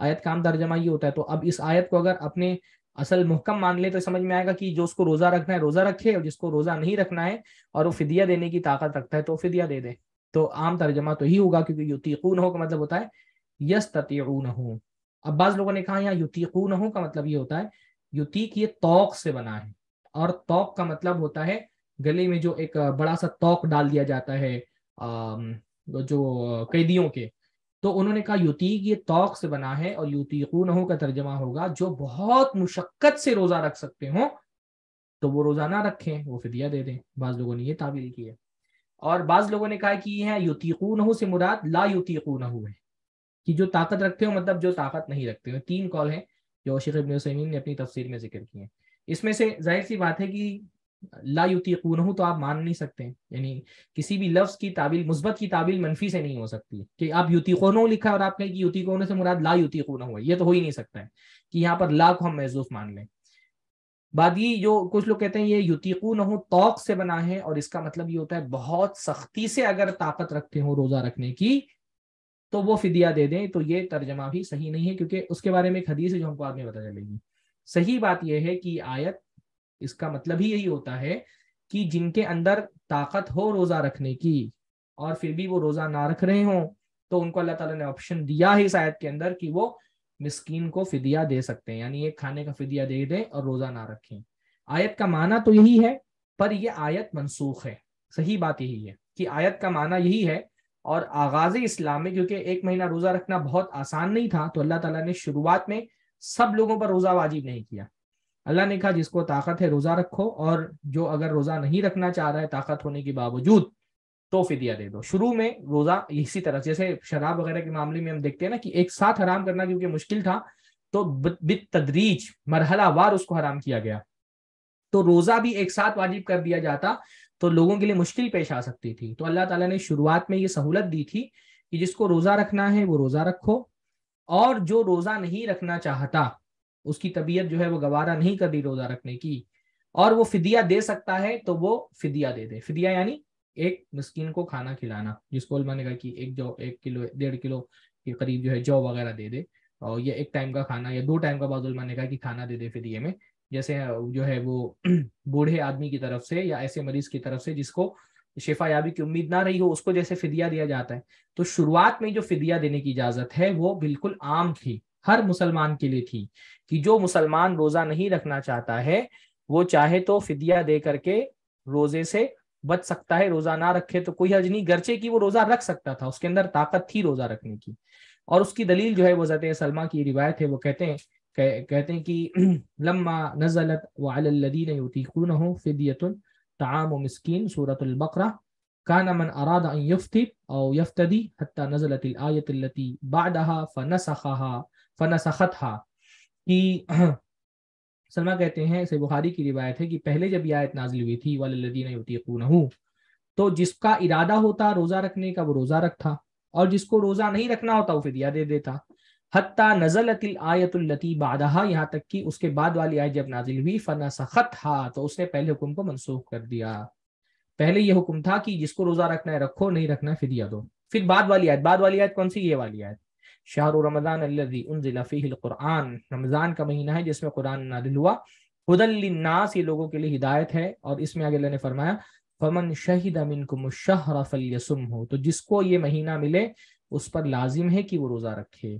आयत का आम तर्जमा ये होता है तो अब इस आयत को अगर अपने असल मुहकम मान ले तो समझ में आएगा कि जो उसको रोजा रखना है रोजा रखे और जिसको रोजा नहीं रखना है और वो फिदिया देने की ताकत रखता है तो फिदिया दे दे तो आम तर्जमा तो ही होगा क्योंकि युतिकून हो का मतलब होता है यस ततीऊन हो अब बाज लोगों ने कहा यहाँ युतिकून हो का मतलब ये होता है युतीक ये तोक से बना है और तोक का मतलब होता है गले में जो एक बड़ा सा तोक डाल दिया जाता है जो कैदियों के तो उन्होंने कहा युतीक ये तोक से बना है और युतीकून का तर्जमा होगा जो बहुत मुशक्क़त से रोज़ा रख सकते हो तो वो रोज़ाना रखें वो फिदिया दे दें बाज़ लोगों ने ये ताबील की है और बाज़ लोगों ने कहा कि ये है युतीकून से मुराद ला युतीकून है कि जो ताकत रखते हो मतलब जो ताकत नहीं रखते हो तीन कॉल हैं जो शेख इबन ने अपनी तफसीर में जिक्र की है इसमें से जाहिर सी बात है कि ला युतीकून तो आप मान नहीं सकते यानी किसी भी लफ्ज की ताबील मुस्बत की ताबील मनफी से नहीं हो सकती कि आप युतीकोनो लिखा और आप कहें कि युतीकोनो से मुराद ला युतीकोन हुआ ये तो हो ही नहीं सकता है कि यहाँ पर ला को हम महजूफ मान लें बाद ये जो कुछ लोग कहते हैं ये युतीकून हो तोक से बना है और इसका मतलब ये होता है बहुत सख्ती से अगर ताकत रखते हो रोजा रखने की तो वो फिदिया दे दें तो ये तर्जमा भी सही नहीं है क्योंकि उसके बारे में एक हदीस है जो हमको आदमी पता चलेगी सही बात यह है कि आयत इसका मतलब ही यही होता है कि जिनके अंदर ताकत हो रोजा रखने की और फिर भी वो रोजा ना रख रहे हों तो उनको अल्लाह ताला ने ऑप्शन दिया है इस आयत के अंदर कि वो मिस्कीन को फिदिया दे सकते हैं यानी एक खाने का फिदिया दे दें और रोजा ना रखें आयत का माना तो यही है पर यह आयत मनसूख है सही बात यही है कि आयत का माना यही है और आगाज इस्लाम में क्योंकि एक महीना रोजा रखना बहुत आसान नहीं था तो अल्लाह तला ने शुरुआत में सब लोगों पर रोजा वाजिब नहीं किया अल्लाह ने कहा जिसको ताकत है रोजा रखो और जो अगर रोजा नहीं रखना चाह रहा है ताकत होने के बावजूद तो फिदिया दे दो शुरू में रोजा इसी तरह जैसे शराब वगैरह के मामले में हम देखते हैं ना कि एक साथ हराम करना क्योंकि मुश्किल था तो बित तदरीज मरहलावार उसको हराम किया गया तो रोजा भी एक साथ वाजिब कर दिया जाता तो लोगों के लिए मुश्किल पेश आ सकती थी तो अल्लाह ताला ने शुरुआत में ये सहूलत दी थी कि जिसको रोजा रखना है वो रोजा रखो और जो रोजा नहीं रखना चाहता उसकी तबीयत जो है वो गवारा नहीं कर रही रोजा रखने की और वो फिदिया दे सकता है तो वो फिदिया दे दे फिदिया यानी एक मस्किन को खाना खिलाना जिसको मैंने कहा कि एक जौ एक किलो डेढ़ किलो के करीब जो है जौ वगैरह दे दे और ये एक टाइम का खाना या दो टाइम का बाद मैंने ने कहा कि खाना दे दे फिदिया में जैसे जो है वो [CLEARS THROAT] बूढ़े आदमी की तरफ से या ऐसे मरीज की तरफ से जिसको शिफा याबी की उम्मीद ना रही हो उसको जैसे फिदिया दिया जाता है तो शुरुआत में जो फिदिया देने की इजाजत है वो बिल्कुल आम थी हर मुसलमान के लिए थी कि जो मुसलमान रोजा नहीं रखना चाहता है वो चाहे तो फिदिया दे करके रोजे से बच सकता है रोजा ना रखे तो कोई हर्ज नहीं गर्चे की वो रोजा रख सकता था उसके अंदर ताकत थी रोजा रखने की और उसकी दलील जो है वो जत सलमा की रिवायत है वो कहते हैं कह, कहते हैं कि [CLEARS THROAT] लम्मा नजलत वालदीन युतीकून हो फिदियतुन ताम मिसकीन सूरतुल्बकरा कान और यफ्तदी हत्ता नजलत आयतलती बादहा फ़नसखा फनसखत हा कि [CLEARS THROAT] सलमा कहते हैं से बुखारी की रिवायत है कि पहले जब यह आयत नाजिल हुई थी वालदीन युतीकून तो जिसका इरादा होता रोजा रखने का वो रोजा रखता और जिसको रोजा नहीं रखना होता वो फिदिया दे देता हत्ता नजल अतिल आयतुल्लती बादहा यहाँ तक कि उसके बाद वाली आयत जब नाजिल हुई फना सखत हा तो उसने पहले हुक्म को मनसूख कर दिया पहले ये हुक्म था कि जिसको रोजा रखना है रखो नहीं रखना है फिदिया दो फिर बाद वाली आयत बाद वाली आयत कौन सी ये वाली आयत शाहरु रमज़ान क़ुरान रमज़ान का महीना है जिसमें कुरान नादिल हुआ हदलनास ये लोगों के लिए हिदायत है और इसमें आगे ने फरमाया फमन शहीद अमिन कुमशहरफलयसम हो तो जिसको ये महीना मिले उस पर लाजिम है कि वो रोज़ा रखे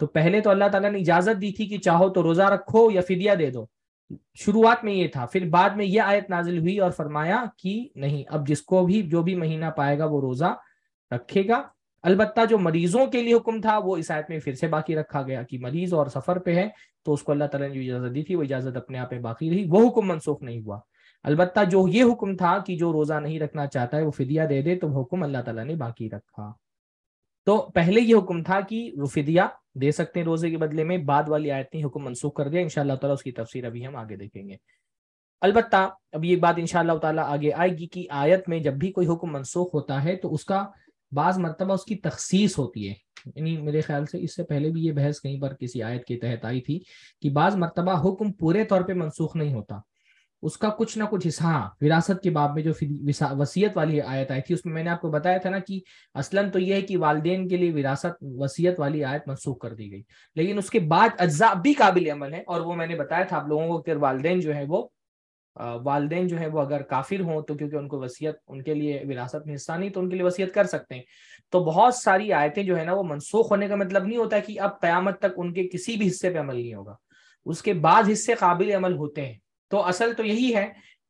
तो पहले तो अल्लाह ताला ने इजाज़त दी थी कि चाहो तो रोज़ा रखो या फिदिया दे दो शुरुआत में ये था फिर बाद में यह आयत नाजिल हुई और फरमाया कि नहीं अब जिसको भी जो भी महीना पाएगा वो रोज़ा रखेगा अलबत् जो मरीजों के लिए हुक्म था वो इस आयत में फिर से बाकी रखा गया कि मरीज और सफर पे है तो उसको अल्लाह तला ने जो इजाजत दी थी वो इजाजत अपने आप में बाकी रही वो हुक्म मनसूख नहीं हुआ अलबत् जो ये हुक्म था कि जो रोजा नहीं रखना चाहता है वो फिदिया दे दे तो हुक्म अल्लाह तला ने बाकी रखा तो पहले ये हुक्म था कि फिदिया दे सकते हैं रोजे के बदले में बाद वाली आयत ने हुक्म मनसूख कर दिया इनशा तला उसकी तफसीर अभी हम आगे देखेंगे अलबत्ता अब ये बात इनशाला आगे आएगी कि आयत में जब भी कोई हुक्म मनसूख होता है तो उसका बाज मरतबा उसकी तखसीस होती है यानी मेरे ख्याल से इससे पहले भी ये बहस कहीं पर किसी आयत के तहत आई थी कि बाज मरतबा हुक्म पूरे तौर पे मनसूख नहीं होता उसका कुछ ना कुछ हिस्सा विरासत के बाब में जो वसीयत वाली आयत आई थी उसमें मैंने आपको बताया था ना कि असलन तो यह है कि वालदेन के लिए विरासत वसीयत वाली आयत मनसूख कर दी गई लेकिन उसके बाद अज्जा भी काबिल अमल है और वो मैंने बताया था आप लोगों को कि वालदेन जो है वो वालदेन जो है वो अगर काफिर हों तो क्योंकि उनको वसीयत उनके लिए विरासत में हिस्सा नहीं तो उनके लिए वसीयत कर सकते हैं तो बहुत सारी आयतें जो है ना वो मनसूख होने का मतलब नहीं होता कि अब क्यामत तक उनके किसी भी हिस्से पर अमल नहीं होगा उसके बाद हिस्से काबिल अमल होते हैं तो असल तो यही है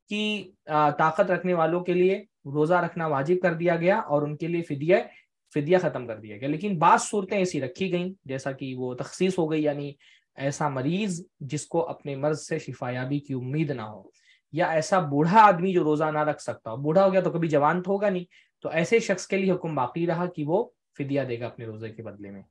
कि ताकत रखने वालों के लिए रोज़ा रखना वाजिब कर दिया गया और उनके लिए फिदिया फिदिया ख़त्म कर दिया गया लेकिन बाद सूरतें ऐसी रखी गई जैसा कि वो तखसीस हो गई यानी ऐसा मरीज जिसको अपने मर्ज से शिफायाबी की उम्मीद ना हो या ऐसा बूढ़ा आदमी जो रोजा ना रख सकता हो बूढ़ा हो गया तो कभी जवान तो होगा नहीं तो ऐसे शख्स के लिए हुक्म बाकी रहा कि वो फिदिया देगा अपने रोजे के बदले में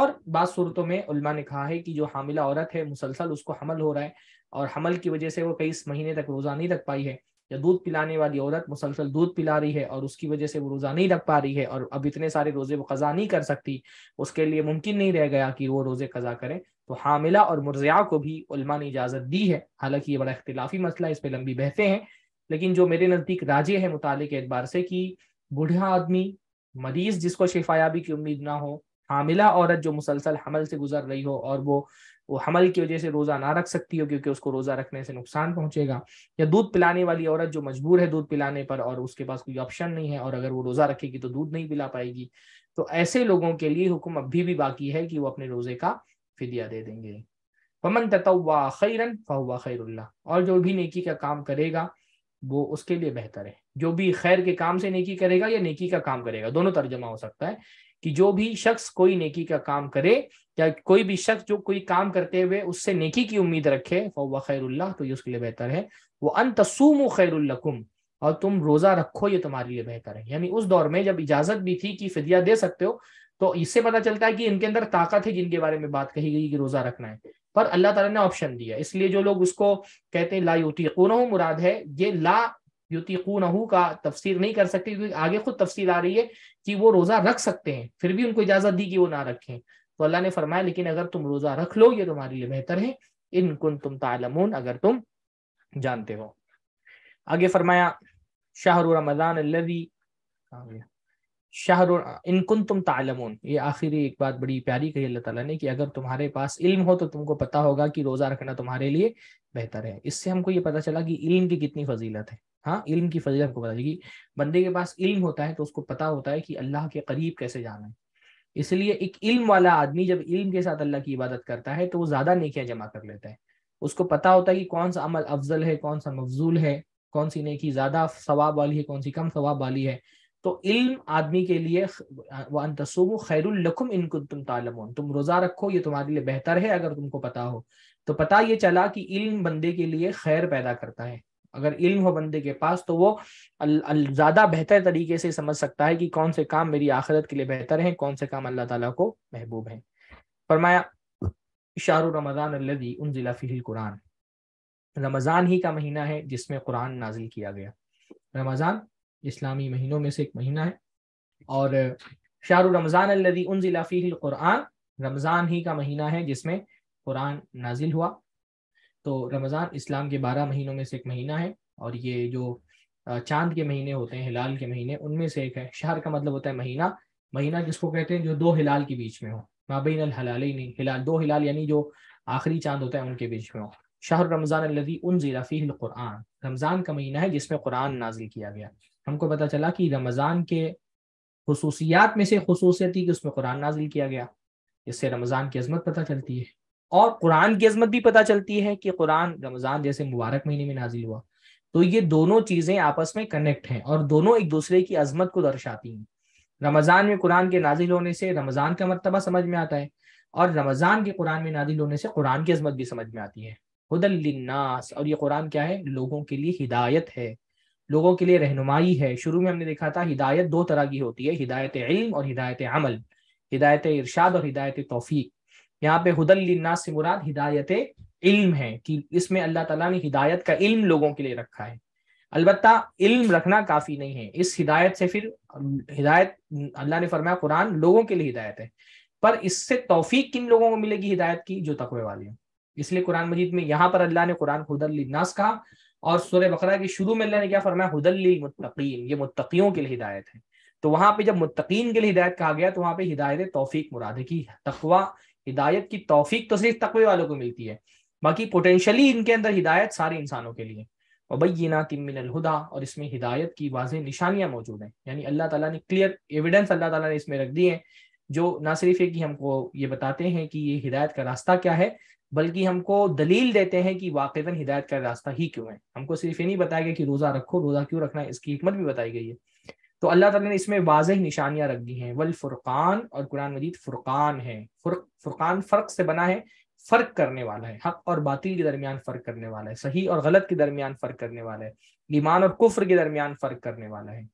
और बाद सूरतों में उल्मा ने कहा है कि जो हामिला औरत है मुसलसल उसको हमल हो रहा है और हमल की वजह से वो कई महीने तक रोजा नहीं रख पाई है या दूध पिलाने वाली औरत मुसलसल दूध पिला रही है और उसकी वजह से वो रोजा नहीं रख पा रही है और अब इतने सारे रोजे वो कजा नहीं कर सकती उसके लिए मुमकिन नहीं रह गया कि वो रोजे कजा करें तो हामिला और मुर्जिया को भी ने इजाज़त दी है हालांकि ये बड़ा इख्तिलाफी मसला इस पर लंबी बहसें हैं लेकिन जो मेरे नज़दीक राजे है मुताले के एतबार से कि बूढ़ा आदमी मरीज जिसको शिफायाबी की उम्मीद ना हो हामिला औरत जो मुसलसल हमल से गुजर रही हो और वो वो हमल की वजह से रोज़ा ना रख सकती हो क्योंकि उसको रोज़ा रखने से नुकसान पहुंचेगा या दूध पिलाने वाली औरत जो मजबूर है दूध पिलाने पर और उसके पास कोई ऑप्शन नहीं है और अगर वो रोज़ा रखेगी तो दूध नहीं पिला पाएगी तो ऐसे लोगों के लिए हुक्म अभी भी बाकी है कि वो अपने रोज़े का फिदिया दे देंगे पमन ततवा खैरन फहुआ खैरुल्ला और जो भी नेकी का काम करेगा वो उसके लिए बेहतर है जो भी खैर के काम से नेकी करेगा या नेकी का काम करेगा दोनों तर्जमा हो सकता है कि जो भी शख्स कोई नेकी का काम करे या कोई भी शख्स जो कोई काम करते हुए उससे नेकी की उम्मीद रखे फवा खैरुल्ला तो ये उसके लिए बेहतर है वो अनतसूम खैरुल्लकुम और तुम रोजा रखो ये तुम्हारे लिए बेहतर है यानी उस दौर में जब इजाजत भी थी कि फिदिया दे सकते हो तो इससे पता चलता है कि इनके अंदर ताकत है जिनके बारे में बात कही गई कि रोजा रखना है पर अल्लाह तला ने ऑप्शन दिया इसलिए जो लोग उसको कहते हैं ला युती मुराद है ये ला युती का तफसीर नहीं कर सकते क्योंकि आगे खुद तफसीर आ रही है कि वो रोजा रख सकते हैं फिर भी उनको इजाजत दी कि वो ना रखें तो अल्लाह ने फरमाया लेकिन अगर तुम रोजा रख लो ये तुम्हारे लिए बेहतर है इनकुन तुम तालमून अगर तुम जानते हो आगे फरमाया शाहरुख रमजान गया शाहर इनकुन तुम तालमोन ये आखिरी एक बात बड़ी प्यारी कही अल्लाह ताला ने कि अगर तुम्हारे पास इल्म हो तो तुमको पता होगा कि रोज़ा रखना तुम्हारे लिए बेहतर है इससे हमको ये पता चला कि इल्म की कितनी फजीलत है हाँ इल्म की फजीलत हमको पता चलेगी बंदे के पास इल्म होता है तो उसको पता होता है कि अल्लाह के करीब कैसे जाना है इसलिए एक इल्म वाला आदमी जब इल्म के साथ अल्लाह की इबादत करता है तो वो ज़्यादा नकिया जमा कर लेता है उसको पता होता है कि कौन सा अमल अफजल है कौन सा मफजूल है कौन सी नेकी ज़्यादा स्वाब वाली है कौन सी कम स्वाब वाली है तो इल्म आदमी के लिए खैरुल्लकुम इनकुन तुम तालमोन तुम रोज़ा रखो ये तुम्हारे लिए बेहतर है अगर तुमको पता हो तो पता ये चला कि इल्म बंदे के लिए खैर पैदा करता है अगर इल्म हो बंदे के पास तो वो ज़्यादा बेहतर तरीके से समझ सकता है कि कौन से काम मेरी आखिरत के लिए बेहतर हैं कौन से काम अल्लाह ताला को महबूब हैं फरमाया शाहर रमजानी उन जिला फ़िल कुरान रमज़ान ही का महीना है जिसमें कुरान नाजिल किया गया रमज़ान इस्लामी महीनों में से एक महीना है और शाह रमज़ान अल्लदी उन क़ुरान रमज़ान ही का महीना है जिसमें कुरान नाजिल हुआ तो रमज़ान इस्लाम के बारह महीनों में से एक महीना है और ये जो चांद के महीने होते हैं हिलाल के महीने उनमें से एक है शहर का मतलब होता है महीना महीना किसको कहते हैं जो दो हिलाल के बीच में हो माबीन हलाल नहीं हिलाल दो हिलाल यानी जो आखिरी चांद होता है उनके बीच में हो शाह रमज़ान लदी उन ज़ीराफ़ी क़ुरान रमज़ान का महीना है जिसमें कुरान नाजिल किया गया हमको पता चला कि रमज़ान के खसूसियात में से खसूसियत ही कि उसमें कुरान नाजिल किया गया इससे रमज़ान की अजमत पता चलती है और कुरान की अजमत भी पता चलती है कि कुरान रमज़ान जैसे मुबारक महीने में नाजिल हुआ तो ये दोनों चीज़ें आपस में कनेक्ट हैं और दोनों एक दूसरे की अजमत को दर्शाती हैं रमज़ान में कुरान के नाजिल होने से रमज़ान का मरतबा समझ में आता है और रमज़ान के कुरान में नाजिल होने से कुरान की अजमत भी समझ में आती है हदलनास और ये कुरान क्या है लोगों के लिए हिदायत है लोगों के लिए रहनुमाई है शुरू में हमने देखा था हिदायत दो तरह की होती है हिदायत इल्म और हिदायत अमल हिदायत इरशाद और हिदायत तोफीक यहाँ पे हदलनास से मुराद हिदायत इल्म है कि इसमें अल्लाह तला ने हिदायत का इल्म लोगों के लिए रखा है अलबत् इल्म रखना काफी नहीं है इस हिदायत से फिर हिदायत अल्लाह ने फरमाया कुरान लोगों के लिए हिदायत है पर इससे तोफीक किन लोगों को मिलेगी हिदायत की जो तकवे वाले हैं इसलिए कुरान मजीद में यहाँ पर अल्लाह ने कुरान खुदरनास कहा और सूर्य बकरा की शुरू में अल्लाह ने क्या फरमाया हुदल मुत्तकीन ये मुत्तकियों के लिए हिदायत है तो वहां पे जब मुतकीन के लिए हिदायत कहा गया तो वहां पे हिदायत तोफीक मुराद की तकवा हिदायत की तोफीक तो सिर्फ तकवे वालों को मिलती है बाकी पोटेंशली इनके अंदर हिदायत सारे इंसानों के लिए वबैना तिमिनहुदा और इसमें हिदायत की वाज निशानियां मौजूद हैं यानी अल्लाह ताला ने क्लियर एविडेंस अल्लाह ताला ने इसमें रख दी है जो ना सिर्फ है कि हमको ये बताते हैं कि ये हिदायत का रास्ता क्या है बल्कि हमको दलील देते हैं कि वाकता हिदायत का रास्ता ही क्यों है हमको सिर्फ ये नहीं बताया गया कि रोज़ा रखो रोज़ा क्यों रखना है इसकी हमत भी बताई गई है तो अल्लाह तला ने इसमें वाज निशानियां रख दी हैं वल फुरकान और कुरान मजीद फुरकान है फुर फुरकान फ़र्क से बना है फ़र्क करने वाला है हक और बातिल के दरमियान फ़र्क करने वाला है सही और गलत के दरमियान फ़र्क करने वाला है ईमान और कुफ्र के दरमियान फ़र्क करने वाला है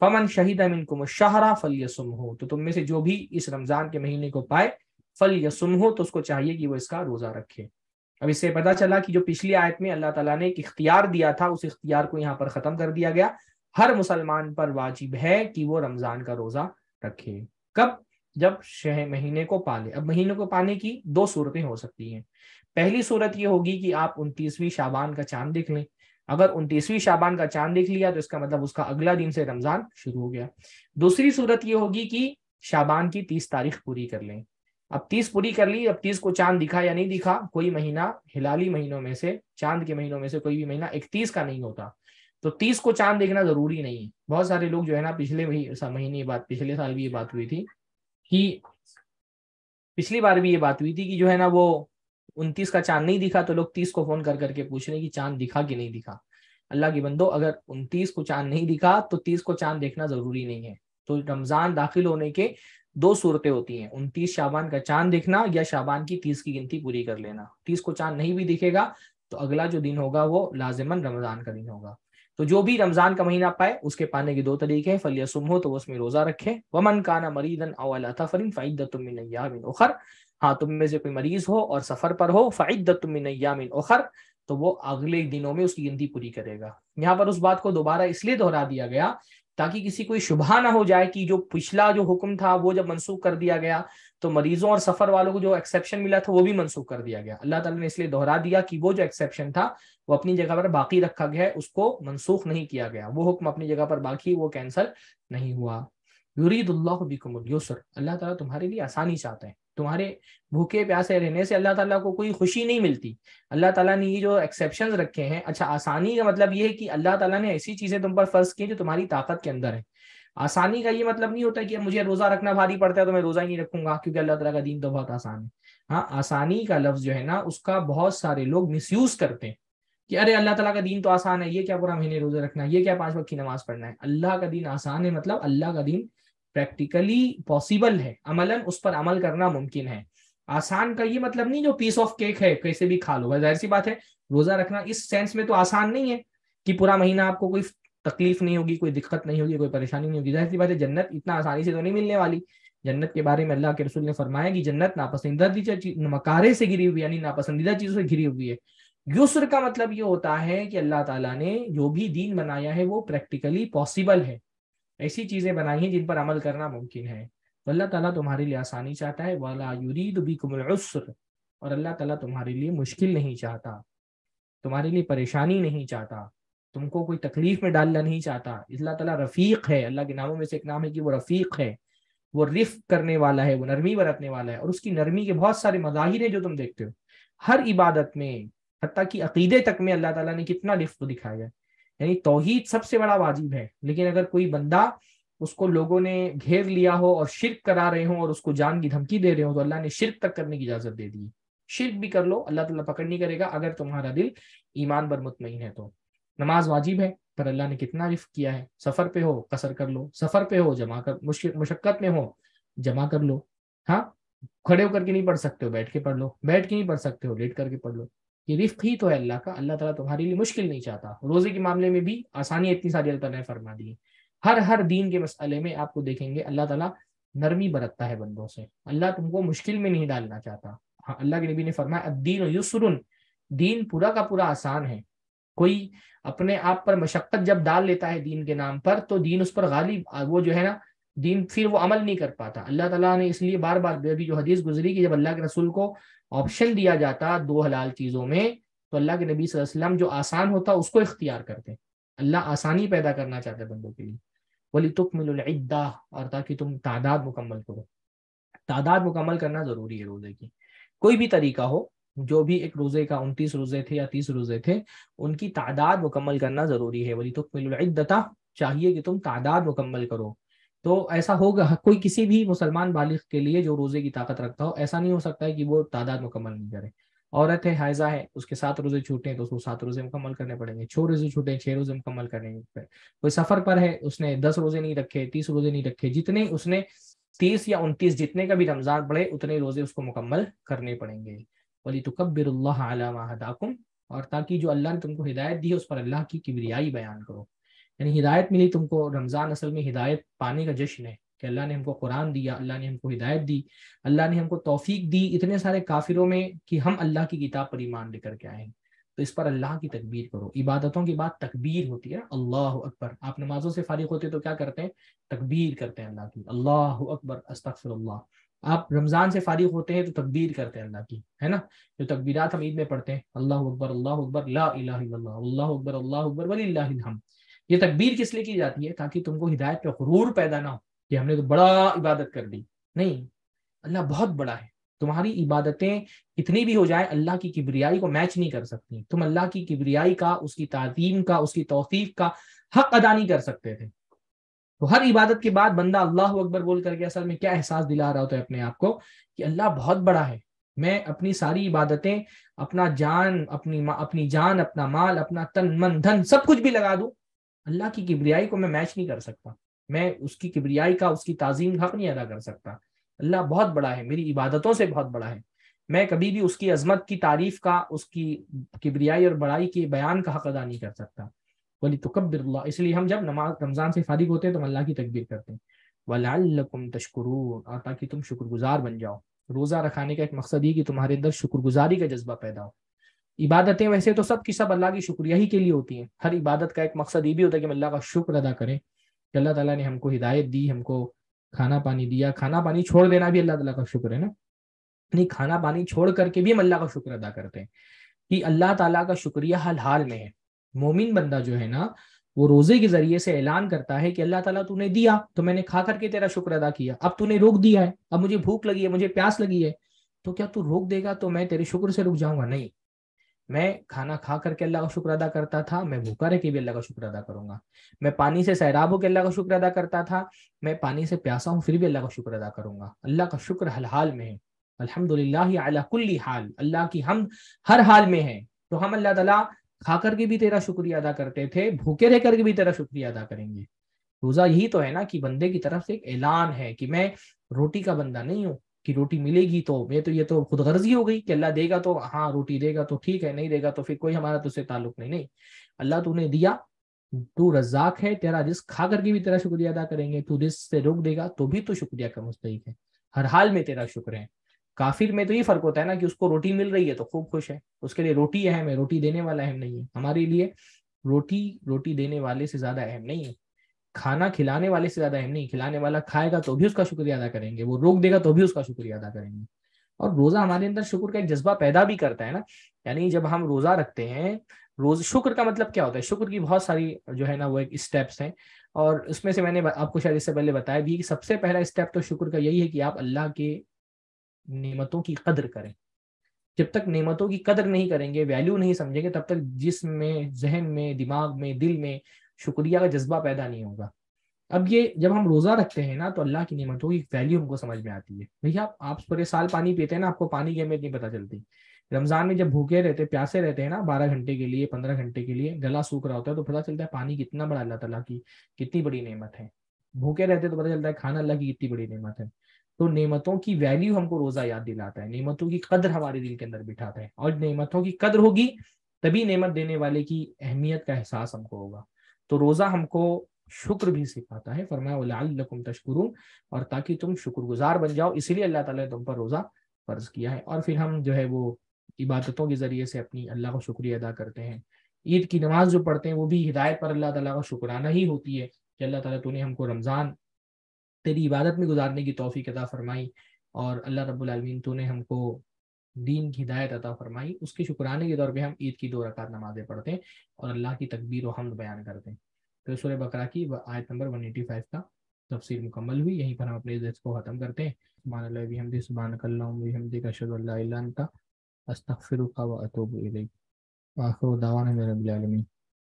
फमन शहीद अमिन कुम शाहरा फलियसम हो तो तुम में से जो भी इस रमज़ान के महीने को पाए फल यसुम हो तो उसको चाहिए कि वो इसका रोज़ा रखे अब इससे पता चला कि जो पिछली आयत में अल्लाह तला ने एक इख्तियार दिया था उस इख्तियार को यहाँ पर ख़त्म कर दिया गया हर मुसलमान पर वाजिब है कि वो रमज़ान का रोज़ा रखे कब जब शह महीने को पाले अब महीने को पाने की दो सूरतें हो सकती हैं पहली सूरत ये होगी कि आप उनतीसवीं शाबान का चांद देख लें अगर उनतीसवीं शाबान का चांद देख लिया तो इसका मतलब उसका अगला दिन से रमजान शुरू हो गया दूसरी सूरत ये होगी कि शाबान की तीस तारीख पूरी कर लें अब तीस पूरी कर ली अब तीस को चांद दिखा या नहीं दिखा कोई महीना हिलाली महीनों में से चांद के महीनों में से कोई भी महीना इकतीस का नहीं होता तो तीस को चांद देखना जरूरी नहीं है बहुत सारे लोग जो है ना पिछले महीने ये बात पिछले साल भी ये बात हुई थी कि पिछली बार भी ये बात हुई थी कि जो है ना वो उनतीस का चांद नहीं दिखा तो लोग तीस को फोन कर करके पूछ रहे कि चांद दिखा कि नहीं दिखा अल्लाह के बंदो अगर उनतीस को चांद नहीं दिखा तो तीस को चांद देखना जरूरी नहीं है तो रमजान दाखिल होने के दो सूरतें होती हैं उनतीस शाबान का चांद दिखना या शाबान की तीस की गिनती पूरी कर लेना तीस को चांद नहीं भी दिखेगा तो अगला जो दिन होगा वो लाजमन रमजान का दिन होगा तो जो भी रमजान का महीना पाए उसके पाने के दो तरीके हैं फलिया सुम हो तो वो उसमें रोजा रखे वमन काना मरीदन अवलाफरिन फाइद यामिन उखर हाँ तुम में से कोई मरीज हो और सफर पर हो फ़ाइदतमिन यामिन उखर तो वो अगले दिनों में उसकी गिनती पूरी करेगा यहाँ पर उस बात को दोबारा इसलिए दोहरा दिया गया ताकि किसी कोई शुभा ना हो जाए कि जो पिछला जो हुक्म था वो जब मनसूख कर दिया गया तो मरीजों और सफर वालों को जो एक्सेप्शन मिला था वो भी मनसूख कर दिया गया अल्लाह ताला ने इसलिए दोहरा दिया कि वो जो एक्सेप्शन था वो अपनी जगह पर बाकी रखा गया है उसको मनसूख नहीं किया गया वो हुक्म अपनी जगह पर बाकी वो कैंसल नहीं हुआ यूरीदुल्लाह बिकमुल यूसर अल्लाह ताला तुम्हारे लिए आसानी चाहते हैं तुम्हारे भूखे प्यासे रहने से अल्लाह ताला को कोई खुशी नहीं मिलती अल्लाह ताला ने ये जो एक्सेप्शन रखे हैं अच्छा आसानी का मतलब ये है कि अल्लाह ताला ने ऐसी चीजें तुम पर फर्ज की जो तुम्हारी ताकत के अंदर है आसानी का ये मतलब नहीं होता कि मुझे रोजा रखना भारी पड़ता है तो मैं रोजा ही नहीं रखूंगा क्योंकि अल्लाह तला का दीन तो बहुत आसान है हाँ आसानी का लफ्ज जो है ना उसका बहुत सारे लोग मिस करते हैं कि अरे अल्लाह तला का दीन तो आसान है ये क्या पूरा महीने रोजा रखना है ये क्या पांच वक्त की नमाज पढ़ना है अल्लाह का दिन आसान है मतलब अल्लाह का दिन प्रैक्टिकली पॉसिबल है अमलन उस पर अमल करना मुमकिन है आसान का ये मतलब नहीं जो पीस ऑफ केक है कैसे भी खा लो जाहिर सी बात है रोजा रखना इस सेंस में तो आसान नहीं है कि पूरा महीना आपको कोई तकलीफ नहीं होगी कोई दिक्कत नहीं होगी कोई परेशानी नहीं होगी जाहिर सी बात है जन्नत इतना आसानी से तो नहीं मिलने वाली जन्नत के बारे में अल्लाह के रसूल ने फरमाया कि जन्नत नापसंदीदा मकारे से घिरी हुई यानी नापसंदीदा चीजों से घिरी हुई है युसर का मतलब ये होता है कि अल्लाह ताला ने जो भी दीन बनाया है वो प्रैक्टिकली पॉसिबल है ऐसी चीजें बनाई हैं जिन पर अमल करना मुमकिन है अल्लाह ताला तुम्हारे लिए आसानी चाहता है वाला युरीद बिकुमसर और अल्लाह ताला तुम्हारे लिए मुश्किल नहीं चाहता तुम्हारे लिए परेशानी नहीं चाहता तुमको कोई तकलीफ में डालना नहीं चाहता अल्लाह ताला रफ़ीक है अल्लाह के नामों में से एक नाम है कि वो रफ़ीक है वो रिफ करने वाला है वो नरमी बरतने वाला है और उसकी नरमी के बहुत सारे मज़ाहिर हैं जो तुम देखते हो हर इबादत में हती कि अकीदे तक में अल्लाह ताला ने कितना लिफ्ट दिखाया है यानी तोहहीद सबसे बड़ा वाजिब है लेकिन अगर कोई बंदा उसको लोगों ने घेर लिया हो और शिरक करा रहे हो और उसको जान की धमकी दे रहे हो तो अल्लाह ने शिरक तक करने की इजाजत दे दी शिरक भी कर लो अल्लाह तला पकड़ नहीं करेगा अगर तुम्हारा दिल ईमान पर मुतमिन है तो नमाज वाजिब है पर अल्लाह ने कितना रिफ किया है सफर पे हो कसर कर लो सफर पे हो जमा कर मुशक्कत में हो जमा कर लो हाँ खड़े होकर के नहीं पढ़ सकते हो बैठ के पढ़ लो बैठ के नहीं पढ़ सकते हो लेट करके पढ़ लो कि रिफ्क ही तो है अल्लाह का अल्लाह ताला तुम्हारे लिए मुश्किल नहीं चाहता रोजे के मामले में भी आसानियाँ इतनी सारी अल्लाह ने फरमा दी हर हर दीन के मसले में आपको देखेंगे अल्लाह ताला नरमी बरतता है बंदों से अल्लाह तुमको मुश्किल में नहीं डालना चाहता हाँ अल्लाह के नबी ने फरमाया दीन युसरुन दीन पूरा का पूरा आसान है कोई अपने आप पर मशक्क़त जब डाल लेता है दीन के नाम पर तो दीन उस पर गालिब वो जो है ना दीन फिर वो अमल नहीं कर पाता अल्लाह ताला ने इसलिए बार बार अभी जो हदीस गुजरी कि जब अल्लाह के रसूल को ऑप्शन दिया जाता दो हलाल चीज़ों में तो अल्लाह के नबी वसल्लम जो आसान होता उसको इख्तियार करते अल्लाह आसानी पैदा करना चाहते बंदों के लिए वली तुक मिलदा और ताकि तुम तादाद मुकम्मल करो तादाद मुकम्मल करना ज़रूरी है रोज़े की कोई भी तरीका हो जो भी एक रोज़े का उनतीस रोज़े थे या तीस रोज़े थे उनकी तादाद मुकम्मल करना ज़रूरी है वली तुक मिलता चाहिए कि तुम तादाद मुकम्मल करो तो ऐसा होगा कोई किसी भी मुसलमान बालिग के लिए जो रोजे की ताकत रखता हो ऐसा नहीं हो सकता है कि वो तादाद मुकम्मल नहीं करे औरत है हायजा है उसके सात रोजे छूटे हैं तो उसको सात रोजे मुकम्मल करने पड़ेंगे छह रोजे छूटे छः रोजे मुकम्मल करने कोई सफर पर है उसने दस रोजे नहीं रखे तीस रोजे नहीं रखे जितने उसने तीस या उनतीस जितने का भी रमजान पड़े उतने रोजे उसको मुकम्मल करने पड़ेंगे वली तकबिरल्लाकुम और ताकि जो अल्लाह ने तुमको हिदायत दी है उस पर अल्लाह की किबरियाई बयान करो यानी हिदायत मिली तुमको रमज़ान असल में हिदायत पाने का जश्न है कि अल्लाह ने हमको कुरान दिया अल्लाह ने हमको हिदायत दी अल्लाह ने हमको तोफ़ीक दी इतने सारे काफिरों में कि हम अल्लाह की किताब पर ईमान लेकर के आए तो इस पर अल्लाह की तकबीर करो इबादतों की बात तकबीर होती है अल्लाह अकबर आप नमाजों से फारिग होते तो क्या करते हैं तकबीर करते हैं अल्लाह की अल्लाह अकबर अस्तफ़िर आप रमज़ान से फारिग होते हैं तो तकबीर करते हैं अल्लाह की है ना जो तकबीरत हम ईद में पढ़ते हैं अल्लाह अकबर अल्लाह अकबर ला अकबर अल्लाह अकबर वली ये तकबीर किस लिए की जाती है ताकि तुमको हिदायत पे गुरूर पैदा ना हो कि हमने तो बड़ा इबादत कर दी नहीं अल्लाह बहुत बड़ा है तुम्हारी इबादतें कितनी भी हो जाए अल्लाह की किबरियाई को मैच नहीं कर सकती तुम अल्लाह की किबरियाई का उसकी ताजीम का उसकी तोफीक का हक अदा नहीं कर सकते थे तो हर इबादत के बाद बंदा अल्लाह अकबर बोल करके असल में क्या एहसास दिला रहा होता है अपने आप को कि अल्लाह बहुत बड़ा है मैं अपनी सारी इबादतें अपना जान अपनी अपनी जान अपना माल अपना तन मन धन सब कुछ भी लगा दूं अल्लाह की किबरियाई को मैं मैच नहीं कर सकता मैं उसकी किबरियाई का उसकी ताजीम हक नहीं अदा कर सकता अल्लाह बहुत बड़ा है मेरी इबादतों से बहुत बड़ा है मैं कभी भी उसकी अजमत की तारीफ का उसकी किबरियाई और बड़ाई के बयान का हक अदा नहीं कर सकता बोली तो तकबर इसलिए हम जब नमाज रमज़ान से फारिग होते हैं तो अल्लाह की तकबीर करते हैं वलाकुम तशकरून और ताकि तुम शुक्रगुजार बन जाओ रोज़ा रखाने का एक मकसद ये कि तुम्हारे अंदर शुक्रगुजारी का जज्बा पैदा हो इबादतें वैसे तो सब की सब अल्लाह की शुक्रिया ही के लिए होती हैं हर इबादत का एक मकसद ये भी होता है कि हम अल्लाह का शुक्र अदा करें कि अल्लाह ताला ने हमको हिदायत दी हमको खाना पानी दिया खाना पानी छोड़ देना भी अल्लाह ताला का शुक्र है ना नहीं खाना पानी छोड़ करके भी हम अल्लाह का शुक्र अदा करते हैं कि अल्लाह ताला का शुक्रिया हर हाल में है मोमिन बंदा जो है ना वो रोजे के जरिए से ऐलान करता है कि अल्लाह ताला तूने दिया तो मैंने खा करके तेरा शुक्र अदा किया अब तूने रोक दिया है अब मुझे भूख लगी है मुझे प्यास लगी है तो क्या तू रोक देगा तो मैं तेरे शुक्र से रुक जाऊंगा नहीं मैं खाना खा करके अल्लाह का शुक्र अदा करता था मैं भूखा रह के भी अल्लाह का शुक्र अदा करूंगा मैं पानी से सैराब होकर अल्लाह का शुक्र अदा करता था मैं पानी से प्यासा हूँ फिर भी अल्लाह का शुक्र अदा करूंगा अल्लाह का शुक्र हल हाल में है अल्हम्दुलिल्लाह अला कुल्ली हाल अल्लाह की हम हर हाल में है तो हम अल्लाह तला खा करके भी तेरा शुक्रिया अदा करते थे भूखे रह करके भी तेरा शुक्रिया अदा करेंगे रोजा यही तो है ना कि बंदे की तरफ से एक ऐलान है कि मैं रोटी का बंदा नहीं हूँ कि रोटी मिलेगी तो मैं तो ये तो खुद गर्जी हो गई कि अल्लाह देगा तो हाँ रोटी देगा तो ठीक है नहीं देगा तो फिर कोई हमारा तुझसे तो ताल्लुक नहीं नहीं अल्लाह तूने दिया तू रजाक है तेरा रिस्क खा करके भी तेरा शुक्रिया अदा करेंगे तू रिस्क से रोक देगा तो भी तू तो शुक्रिया का मुस्तक है हर हाल में तेरा शुक्र है काफिर में तो ये फर्क होता है ना कि उसको रोटी मिल रही है तो खूब खुश है उसके लिए रोटी अहम है रोटी देने वाला अहम नहीं है हमारे लिए रोटी रोटी देने वाले से ज्यादा अहम नहीं है खाना खिलाने वाले से ज्यादा अहम नहीं खिलाने वाला खाएगा तो भी उसका शुक्रिया अदा करेंगे वो रोक देगा तो भी उसका शुक्रिया अदा करेंगे और रोजा हमारे अंदर शुक्र का एक जज्बा पैदा भी करता है ना यानी जब हम रोजा रखते हैं रोज शुक्र का मतलब क्या होता है शुक्र की बहुत सारी जो है ना वो एक स्टेप्स हैं और उसमें से मैंने आपको शायद इससे पहले बताया भी कि सबसे पहला स्टेप तो शुक्र का यही है कि आप अल्लाह के नेमतों की कदर करें जब तक नेमतों की कदर नहीं करेंगे वैल्यू नहीं समझेंगे तब तक जिसम में जहन में दिमाग में दिल में शुक्रिया का जज्बा पैदा नहीं होगा अब ये जब हम रोजा रखते हैं ना तो अल्लाह की नियमतों की वैल्यू हमको समझ में आती है भैया आप, पूरे साल पानी पीते हैं ना आपको पानी की अहमियत नहीं पता चलती रमजान में जब भूखे रहते प्यासे रहते हैं ना बारह घंटे के लिए पंद्रह घंटे के लिए गला सूख रहा होता है तो पता चलता है पानी कितना बड़ा अल्लाह तला की कितनी बड़ी नियमत है भूखे रहते तो पता चलता है खाना अल्लाह की कितनी बड़ी नियमत है तो नेमतों की वैल्यू हमको रोजा याद दिलाता है नेमतों की कदर हमारे दिल के अंदर बिठाता है और नेमतों की कदर होगी तभी नेमत देने वाले की अहमियत का एहसास हमको होगा तो रोजा हमको शुक्र भी सिखाता है फरमायाकुम तशकुरून और ताकि तुम शुक्रगुजार बन जाओ इसीलिए अल्लाह ताला ने तुम पर रोजा फर्ज किया है और फिर हम जो है वो इबादतों के जरिए से अपनी अल्लाह को शुक्रिया अदा करते हैं ईद की नमाज जो पढ़ते हैं वो भी हिदायत पर अल्लाह ताला का शुक्राना ही होती है कि अल्लाह ताला तूने हमको रमज़ान तेरी इबादत में गुजारने की तोफ़ी अदा फरमाई और अल्लाह रब्बुल तू तूने हमको दीन की हिदायत अता फरमाई उसके शुक्राने के दौर पर हम ईद की दो रकात नमाजें पढ़ते हैं और अल्लाह की तकबीर और हमद बयान करते हैं तो सुर बकरा की आयत नंबर वन एटी फाइव का तफसर मुकम्मल हुई यहीं पर हम अपने इज्जत को ख़त्म करते हैं सुबहान भी हमदी सुबहान हमदी का अस्तफ़िर का वतूब आखिर दावान मेरबिलमी